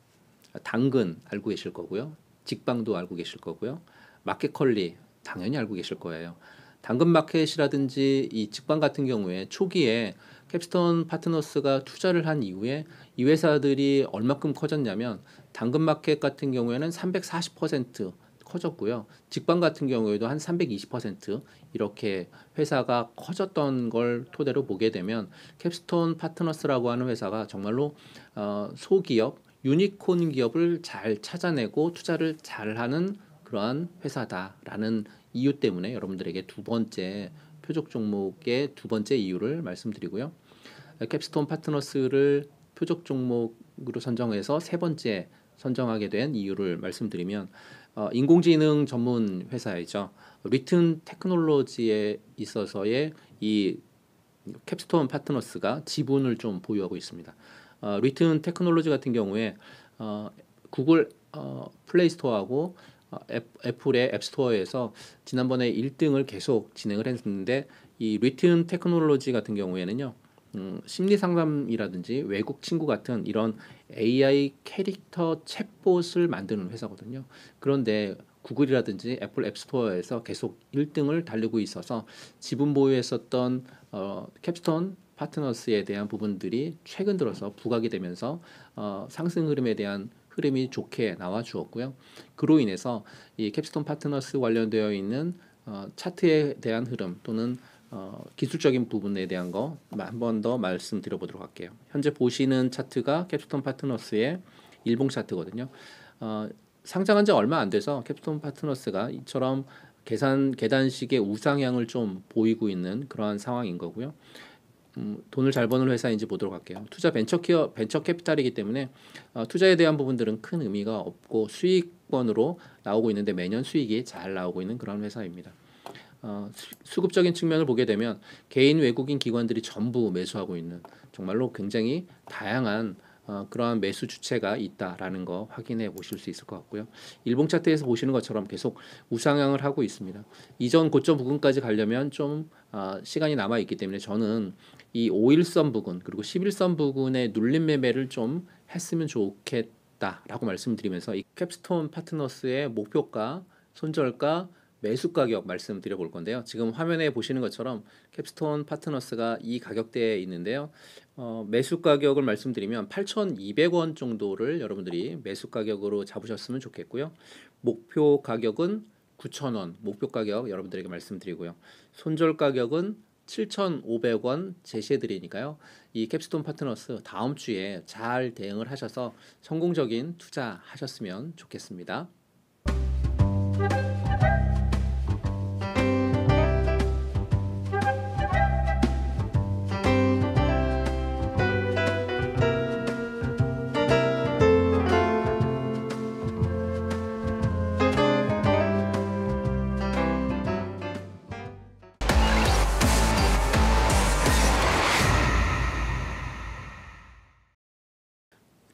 당근 알고 계실 거고요. 직방도 알고 계실 거고요. 마켓컬리 당연히 알고 계실 거예요. 당근마켓이라든지 이 직방 같은 경우에 초기에 캡스톤 파트너스가 투자를 한 이후에 이 회사들이 얼마큼 커졌냐면 당근마켓 같은 경우에는 340% 커졌고요. 직방 같은 경우에도 한 320% 이렇게 회사가 커졌던 걸 토대로 보게 되면 캡스톤 파트너스라고 하는 회사가 정말로 어, 소기업, 유니콘 기업을 잘 찾아내고 투자를 잘하는 그러한 회사다라는 이유 때문에 여러분들에게 두 번째 표적 종목의 두 번째 이유를 말씀드리고요. 캡스톤 파트너스를 표적 종목으로 선정해서 세 번째 선정하게 된 이유를 말씀드리면 어, 인공지능 전문 회사이죠. 리튼 테크놀로지에 있어서의 이 캡스톤 파트너스가 지분을 좀 보유하고 있습니다. 어, 리튼 테크놀로지 같은 경우에 어, 구글 어, 플레이스토어하고 애플, 의 앱스토어에서 지난번에 1등을 계속 진행을 했는데 이 리튼 테크놀로지 같은 경우에는요. 음, 심리 상담이라든지 외국 친구 같은 이런 AI 캐릭터 챗봇을 만드는 회사거든요. 그런데 구글이라든지 애플 앱스토어에서 계속 1등을 달리고 있어서 지분 보유했었던 어, 캡스톤 파트너스에 대한 부분들이 최근 들어서 부각이 되면서 어, 상승 흐름에 대한 흐름이 좋게 나와 주었고요. 그로 인해서 이 캡스톤 파트너스 관련되어 있는 어, 차트에 대한 흐름 또는 어, 기술적인 부분에 대한 거 한번 더 말씀드려 보도록 할게요. 현재 보시는 차트가 캡스톤 파트너스의 일봉 차트거든요. 어, 상장한 지 얼마 안 돼서 캡스톤 파트너스가 이처럼 계산 계단식의 우상향을 좀 보이고 있는 그러한 상황인 거고요. 음, 돈을 잘 버는 회사인지 보도록 할게요. 투자 벤처 키어 벤처 캐피탈이기 때문에 어, 투자에 대한 부분들은 큰 의미가 없고 수익권으로 나오고 있는데 매년 수익이 잘 나오고 있는 그런 회사입니다. 어, 수, 급적인 측면을 보게 되면 개인 외국인 기관들이 전부 매수하고 있는 정말로 굉장히 다양한 어, 그러한 매수 주체가 있다라는 거 확인해 보실 수 있을 것 같고요. 일봉 차트에서 보시는 것처럼 계속 우상향을 하고 있습니다. 이전 고점 부근까지 가려면 좀 어, 시간이 남아 있기 때문에 저는 이 5일선 부근 그리고 11선 부근의 눌림 매매를 좀 했으면 좋겠다라고 말씀드리면서 이 캡스톤 파트너스의 목표가 손절가 매수 가격 말씀드려 볼 건데요. 지금 화면에 보시는 것처럼 캡스톤 파트너스가 이 가격대에 있는데요. 어, 매수 가격을 말씀드리면 8,200원 정도를 여러분들이 매수 가격으로 잡으셨으면 좋겠고요. 목표 가격은 9,000원 목표 가격 여러분들에게 말씀드리고요. 손절 가격은 7,500원 제시해 드리니까요. 이 캡스톤 파트너스 다음 주에 잘 대응을 하셔서 성공적인 투자하셨으면 좋겠습니다.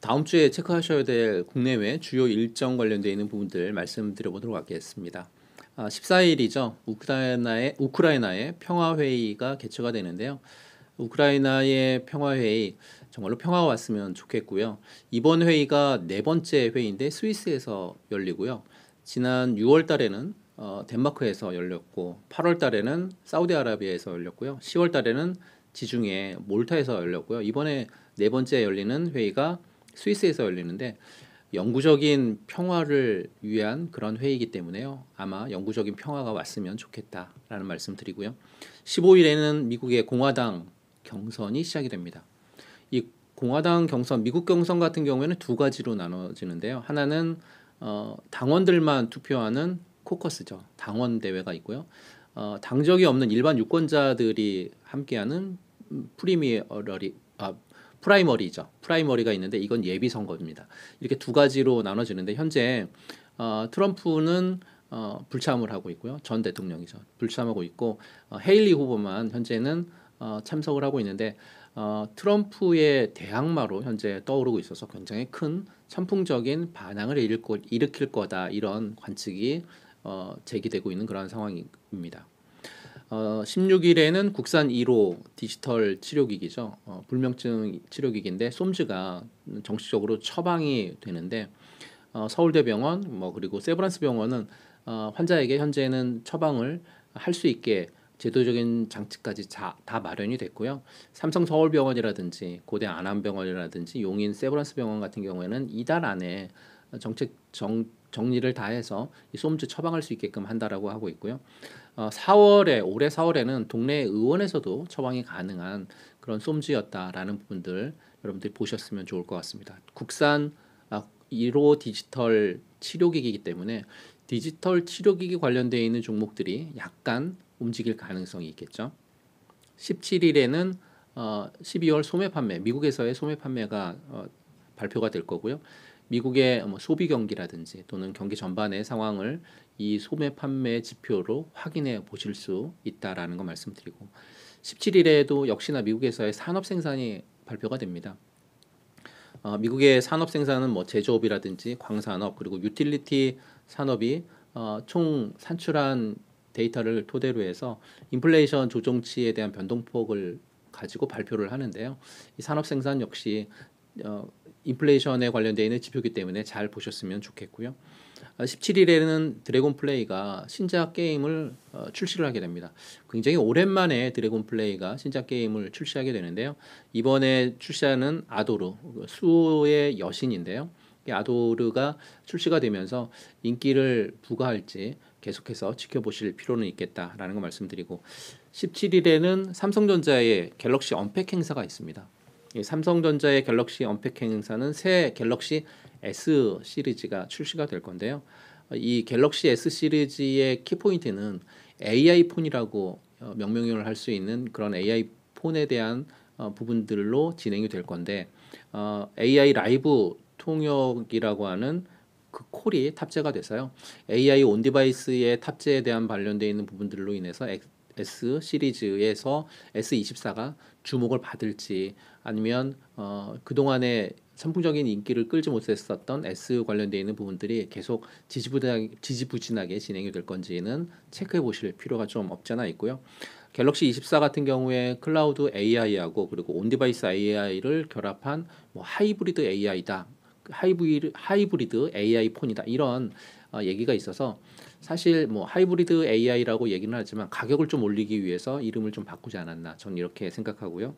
다음 주에 체크하셔야 될 국내외 주요 일정 관련되어 있는 부분들 말씀드려보도록 하겠습니다. 아, 14일이죠. 우크라이나의, 우크라이나의 평화회의가 개최가 되는데요. 우크라이나의 평화회의 정말로 평화가 왔으면 좋겠고요. 이번 회의가 네 번째 회의인데 스위스에서 열리고요. 지난 6월 달에는 어, 덴마크에서 열렸고 8월 달에는 사우디아라비아에서 열렸고요. 10월 달에는 지중해 몰타에서 열렸고요. 이번에 네 번째 열리는 회의가 스위스에서 열리는데 영구적인 평화를 위한 그런 회의이기 때문에요. 아마 영구적인 평화가 왔으면 좋겠다라는 말씀 드리고요. 15일에는 미국의 공화당 경선이 시작이 됩니다. 이 공화당 경선, 미국 경선 같은 경우에는 두 가지로 나눠지는데요. 하나는 어, 당원들만 투표하는 코커스죠. 당원 대회가 있고요. 어, 당적이 없는 일반 유권자들이 함께하는 프리미어리 아, 프라이머리죠. 프라이머리가 있는데 이건 예비 선거입니다. 이렇게 두 가지로 나눠지는데 현재 어, 트럼프는 어, 불참을 하고 있고요. 전 대통령이죠. 불참하고 있고 어, 헤일리 후보만 현재는 어, 참석을 하고 있는데 어, 트럼프의 대항마로 현재 떠오르고 있어서 굉장히 큰 선풍적인 반항을 일으킬 거다 이런 관측이 어, 제기되고 있는 그런 상황입니다. 어, 16일에는 국산 1호 디지털 치료기기죠. 어, 불명증 치료기기인데 솜즈가 정식적으로 처방이 되는데 어, 서울대병원 뭐 그리고 세브란스 병원은 어, 환자에게 현재는 처방을 할 수 있게 제도적인 장치까지 자, 다 마련이 됐고요. 삼성 서울병원이라든지 고대 안암병원이라든지 용인 세브란스 병원 같은 경우에는 이달 안에 정책 정 정리를 다 해서 이음주 처방할 수 있게끔 한다라고 하고 있고요. 어, 4월에 올해 4월에는 동네 의원에서도 처방이 가능한 그런 솜주였다라는 부분들 여러분들이 보셨으면 좋을 것 같습니다. 국산 1호 아, 디지털 치료기기이기 때문에 디지털 치료기기 관련되어 있는 종목들이 약간 움직일 가능성이 있겠죠. 17일에는 어, 12월 소매 판매, 미국에서의 소매 판매가 어, 발표가 될 거고요. 미국의 뭐 소비 경기라든지 또는 경기 전반의 상황을 이 소매 판매 지표로 확인해 보실 수 있다라는 거 말씀드리고 17일에도 역시나 미국에서의 산업 생산이 발표가 됩니다. 어, 미국의 산업 생산은 뭐 제조업이라든지 광산업 그리고 유틸리티 산업이 어, 총 산출한 데이터를 토대로 해서 인플레이션 조정치에 대한 변동폭을 가지고 발표를 하는데요. 이 산업 생산 역시 어, 인플레이션에 관련되어 있는 지표기 때문에 잘 보셨으면 좋겠고요. 17일에는 아, 드래곤 플레이가 신작 게임을 어, 출시를 하게 됩니다. 굉장히 오랜만에 드래곤 플레이가 신작 게임을 출시하게 되는데요. 이번에 출시하는 아도르 그 수호의 여신인데요. 아도르가 출시가 되면서 인기를 부과할지 계속해서 지켜보실 필요는 있겠다라는 거 말씀드리고 17일에는 삼성전자의 갤럭시 언팩 행사가 있습니다. 삼성전자의 갤럭시 언패킹 행사는 새 갤럭시 S 시리즈가 출시가 될 건데요. 이 갤럭시 S 시리즈의 키포인트는 AI 폰이라고 어, 명명을 할 수 있는 그런 AI 폰에 대한 어, 부분들로 진행이 될 건데 어, AI 라이브 통역이라고 하는 그 콜이 탑재가 돼서요. AI 온 디바이스의 탑재에 대한 관련되어 있는 부분들로 인해서 S 시리즈에서 S24가 주목을 받을지 아니면 어, 그동안의 선풍적인 인기를 끌지 못했었던 S 관련돼 있는 부분들이 계속 지지부진하게, 지지부진하게 진행이 될 건지는 체크해 보실 필요가 좀 없잖아 있고요. 갤럭시 24 같은 경우에 클라우드 AI하고 그리고 온디바이스 AI를 결합한 뭐 하이브리드 AI다. 하이브리드, 하이브리드 AI 폰이다. 이런 어, 얘기가 있어서 사실 뭐 하이브리드 AI라고 얘기는 하지만 가격을 좀 올리기 위해서 이름을 좀 바꾸지 않았나 저는 이렇게 생각하고요.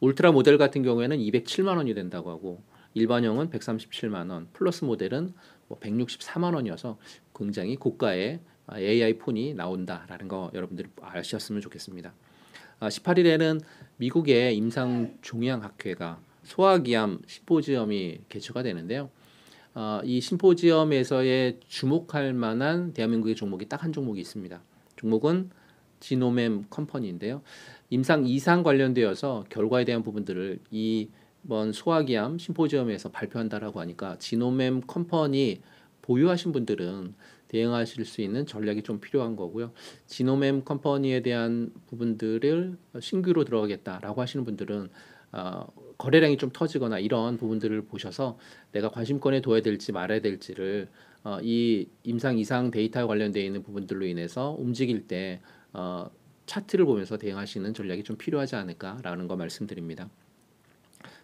울트라 모델 같은 경우에는 207만 원이 된다고 하고 일반형은 137만 원, 플러스 모델은 뭐 164만 원이어서 굉장히 고가의 AI 폰이 나온다라는 거 여러분들이 아셨으면 좋겠습니다. 18일에는 아, 미국의 임상종양학회가 소아기암 심포지엄이 개최가 되는데요. 어, 이 심포지엄에서의 주목할 만한 대한민국의 종목이 딱 한 종목이 있습니다. 종목은 지노맨 컴퍼니인데요. 임상 이상 관련되어서 결과에 대한 부분들을 이번 소화기암 심포지엄에서 발표한다라고 하니까 지노맨 컴퍼니 보유하신 분들은 대응하실 수 있는 전략이 좀 필요한 거고요. 지노맨 컴퍼니에 대한 부분들을 신규로 들어가겠다라고 하시는 분들은 어, 거래량이 좀 터지거나 이런 부분들을 보셔서 내가 관심권에 둬야 될지 말아야 될지를 어, 이 임상 이상 데이터와 관련되어 있는 부분들로 인해서 움직일 때 어, 차트를 보면서 대응하시는 전략이 좀 필요하지 않을까라는 거 말씀드립니다.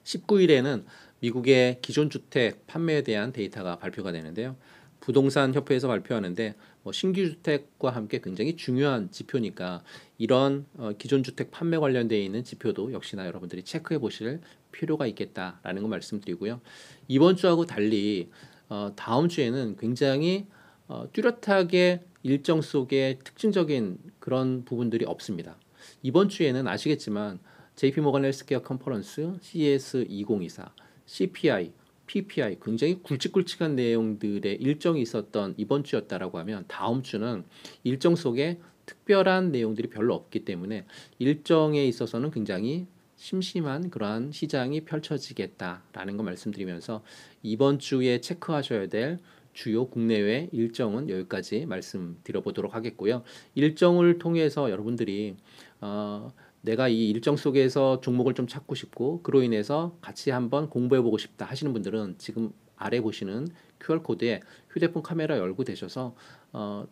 19일에는 미국의 기존 주택 판매에 대한 데이터가 발표가 되는데요. 부동산 협회에서 발표하는데 뭐 신규 주택과 함께 굉장히 중요한 지표니까 이런 어, 기존 주택 판매 관련되어 있는 지표도 역시나 여러분들이 체크해 보실 필요가 있겠다라는 거 말씀드리고요. 이번 주하고 달리 어, 다음 주에는 굉장히 어, 뚜렷하게 일정 속에 특징적인 그런 부분들이 없습니다. 이번 주에는 아시겠지만 JP 모건 헬스케어 컨퍼런스, c s 2024, CPI, PPI 굉장히 굵직굵직한 내용들의 일정이 있었던 이번 주였다라고 하면 다음 주는 일정 속에 특별한 내용들이 별로 없기 때문에 일정에 있어서는 굉장히 심심한 그러한 시장이 펼쳐지겠다라는 거 말씀드리면서 이번 주에 체크하셔야 될 주요 국내외 일정은 여기까지 말씀드려보도록 하겠고요. 일정을 통해서 여러분들이 어, 내가 이 일정 속에서 종목을 좀 찾고 싶고 그로 인해서 같이 한번 공부해보고 싶다 하시는 분들은 지금 아래 보시는 QR 코드에 휴대폰 카메라 열고 되셔서 어,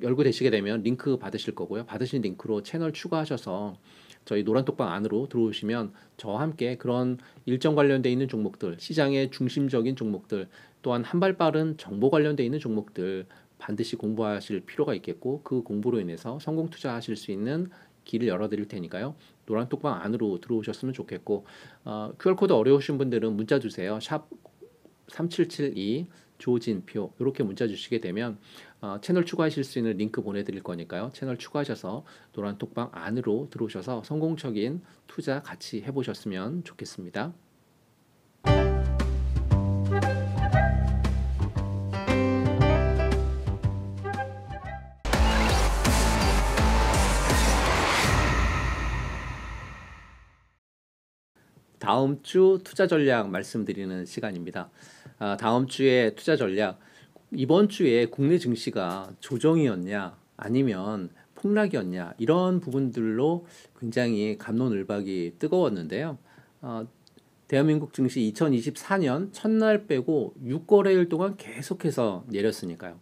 열고 되시게 되면 링크 받으실 거고요. 받으신 링크로 채널 추가하셔서 저희 노란 똑방 안으로 들어오시면 저와 함께 그런 일정 관련돼 있는 종목들, 시장의 중심적인 종목들, 또한 한발 빠른 정보 관련돼 있는 종목들 반드시 공부하실 필요가 있겠고 그 공부로 인해서 성공 투자하실 수 있는 길을 열어드릴 테니까요. 노란 톡방 안으로 들어오셨으면 좋겠고 어, QR코드 어려우신 분들은 문자 주세요. 샵3772 조진표 이렇게 문자 주시게 되면 어, 채널 추가하실 수 있는 링크 보내드릴 거니까요. 채널 추가하셔서 노란톡방 안으로 들어오셔서 성공적인 투자 같이 해보셨으면 좋겠습니다. 다음 주 투자 전략 말씀드리는 시간입니다. 아, 다음 주에 투자 전략 이번 주에 국내 증시가 조정이었냐 아니면 폭락이었냐 이런 부분들로 굉장히 감론을박이 뜨거웠는데요. 어, 대한민국 증시 2024년 첫날 빼고 6거래일 동안 계속해서 내렸으니까요.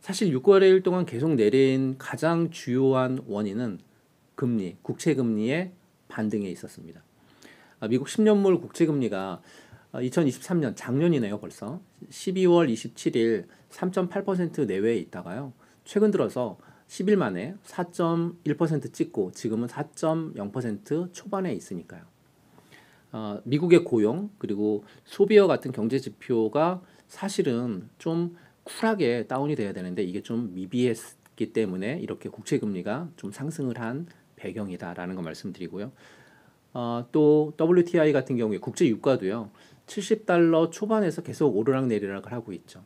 사실 6거래일 동안 계속 내린 가장 주요한 원인은 금리, 국채 금리의 반등에 있었습니다. 아, 미국 10년물 국채금리가 2023년 아, 작년이네요 벌써 12월 27일 3.8% 내외에 있다가요 최근 들어서 10일 만에 4.1% 찍고 지금은 4.0% 초반에 있으니까요. 어, 미국의 고용 그리고 소비와 같은 경제 지표가 사실은 좀 쿨하게 다운이 돼야 되는데 이게 좀 미비했기 때문에 이렇게 국채 금리가 좀 상승을 한 배경이다라는 거 말씀드리고요. 어, 또 WTI 같은 경우에 국제 유가도요. 70달러 초반에서 계속 오르락 내리락을 하고 있죠.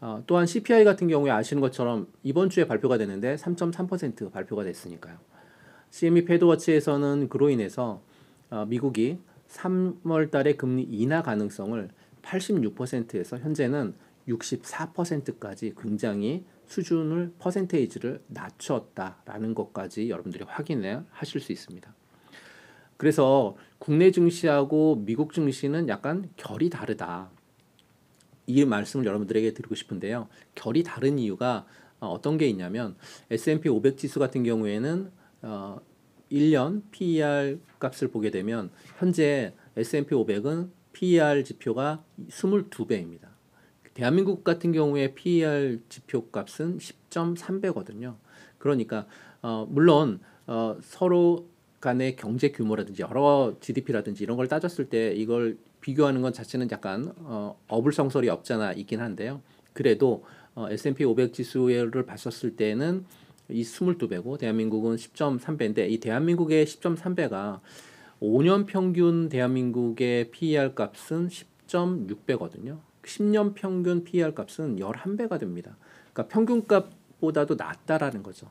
어, 또한 CPI 같은 경우에 아시는 것처럼 이번 주에 발표가 되는데 3.3% 발표가 됐으니까요. CME 패드워치에서는 그로 인해서 어, 미국이 3월 달에 금리 인하 가능성을 86%에서 현재는 64%까지 굉장히 수준을 퍼센테이지를 낮췄다라는 것까지 여러분들이 확인을 하실 수 있습니다. 그래서 국내 증시하고 미국 증시는 약간 결이 다르다. 이 말씀을 여러분들에게 드리고 싶은데요. 결이 다른 이유가 어, 어떤 게 있냐면 S&P 500 지수 같은 경우에는 어 1년 PER 값을 보게 되면 현재 S&P 500은 PER 지표가 22배입니다. 대한민국 같은 경우에 PER 지표 값은 10.3배거든요. 그러니까 어 물론 어 서로 간의 경제 규모라든지 여러 GDP라든지 이런 걸 따졌을 때 이걸 비교하는 건 자체는 약간 어, 어불성설이 없잖아 있긴 한데요. 그래도 어, S&P 500 지수를 봤었을 때는 이 22배고 대한민국은 10.3배인데 이 대한민국의 10.3배가 5년 평균 대한민국의 PER 값은 10.6배거든요. 10년 평균 PER 값은 11배가 됩니다. 그러니까 평균값보다도 낮다라는 거죠.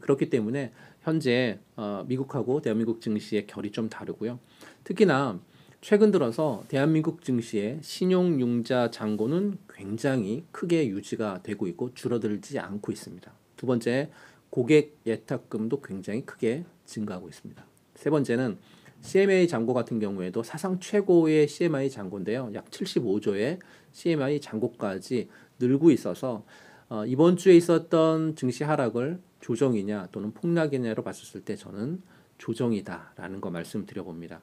그렇기 때문에 현재 어, 미국하고 대한민국 증시의 결이 좀 다르고요. 특히나 최근 들어서 대한민국 증시의 신용융자 잔고는 굉장히 크게 유지가 되고 있고 줄어들지 않고 있습니다. 두 번째, 고객 예탁금도 굉장히 크게 증가하고 있습니다. 세 번째는 CMA 잔고 같은 경우에도 사상 최고의 CMI 잔고인데요. 약 75조의 CMI 잔고까지 늘고 있어서 어, 이번 주에 있었던 증시 하락을 조정이냐 또는 폭락이냐로 봤었을 때 저는 조정이다라는 거 말씀드려봅니다.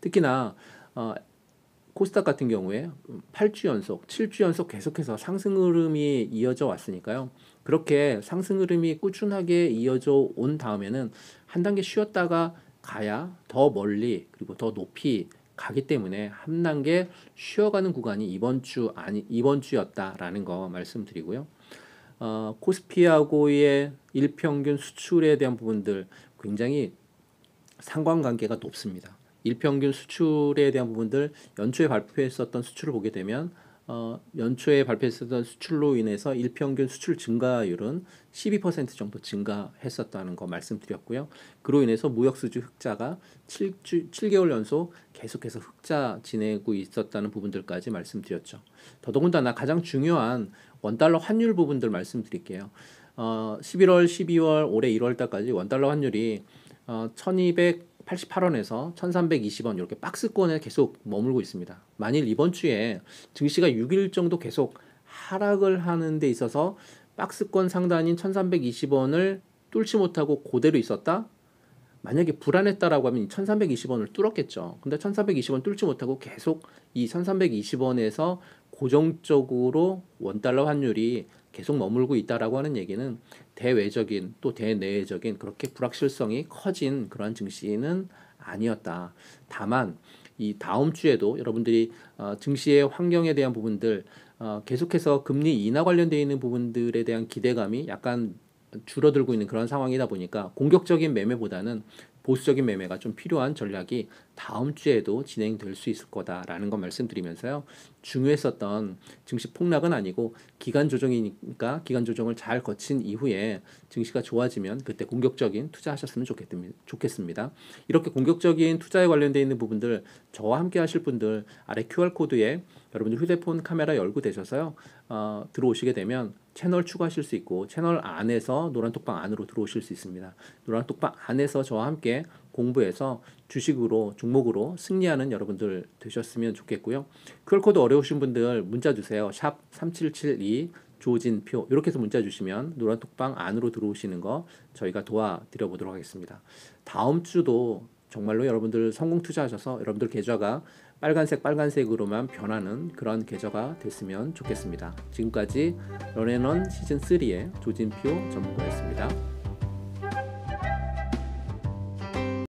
특히나 어, 코스닥 같은 경우에 8주 연속, 7주 연속 계속해서 상승 흐름이 이어져 왔으니까요. 그렇게 상승 흐름이 꾸준하게 이어져 온 다음에는 한 단계 쉬었다가 가야 더 멀리 그리고 더 높이 가기 때문에 한 단계 쉬어가는 구간이 이번 주 아니 이번 주였다라는 거 말씀드리고요. 어, 코스피하고의 일평균 수출에 대한 부분들 굉장히 상관관계가 높습니다. 일평균 수출에 대한 부분들 연초에 발표했었던 수출을 보게 되면 어, 연초에 발표했었던 수출로 인해서 일평균 수출 증가율은 12% 정도 증가했었다는 거 말씀드렸고요. 그로 인해서 무역 수지 흑자가 7주, 7개월 연속 계속해서 흑자 지내고 있었다는 부분들까지 말씀드렸죠. 더더군다나 가장 중요한 원달러 환율 부분들 말씀드릴게요. 어, 11월, 12월, 올해 1월달까지 원달러 환율이 어, 1288원에서 1320원 이렇게 박스권에 계속 머물고 있습니다. 만일 이번 주에 증시가 6일 정도 계속 하락을 하는 데 있어서 박스권 상단인 1320원을 뚫지 못하고 고대로 있었다? 만약에 불안했다라고 하면 1320원을 뚫었겠죠. 근데 1320원 뚫지 못하고 계속 이 1320원에서 고정적으로 원달러 환율이 계속 머물고 있다라고 하는 얘기는 대외적인 또 대내적인 외 그렇게 불확실성이 커진 그러한 증시는 아니었다. 다만 이 다음 주에도 여러분들이 어, 증시의 환경에 대한 부분들 어, 계속해서 금리 인하 관련되어 있는 부분들에 대한 기대감이 약간 줄어들고 있는 그런 상황이다 보니까 공격적인 매매보다는 보수적인 매매가 좀 필요한 전략이 다음 주에도 진행될 수 있을 거다라는 건 말씀드리면서요. 중요했었던 증시 폭락은 아니고 기간 조정이니까 기간 조정을 잘 거친 이후에 증시가 좋아지면 그때 공격적인 투자하셨으면 좋겠습니다. 이렇게 공격적인 투자에 관련되어 있는 부분들 저와 함께 하실 분들 아래 QR코드에 여러분들 휴대폰 카메라 열고 되셔서요. 어, 들어오시게 되면 채널 추가하실 수 있고 채널 안에서 노란 톡방 안으로 들어오실 수 있습니다. 노란 톡방 안에서 저와 함께 공부해서 주식으로 종목으로 승리하는 여러분들 되셨으면 좋겠고요. QR코드 어려우신 분들 문자 주세요. 샵 3772 조진표 이렇게 해서 문자 주시면 노란 톡방 안으로 들어오시는 거 저희가 도와드려 보도록 하겠습니다. 다음 주도 정말로 여러분들 성공 투자하셔서 여러분들 계좌가 빨간색 빨간색으로만 변하는 그런 계좌가 됐으면 좋겠습니다. 지금까지 런앤런 시즌3의 조진표 전문가였습니다.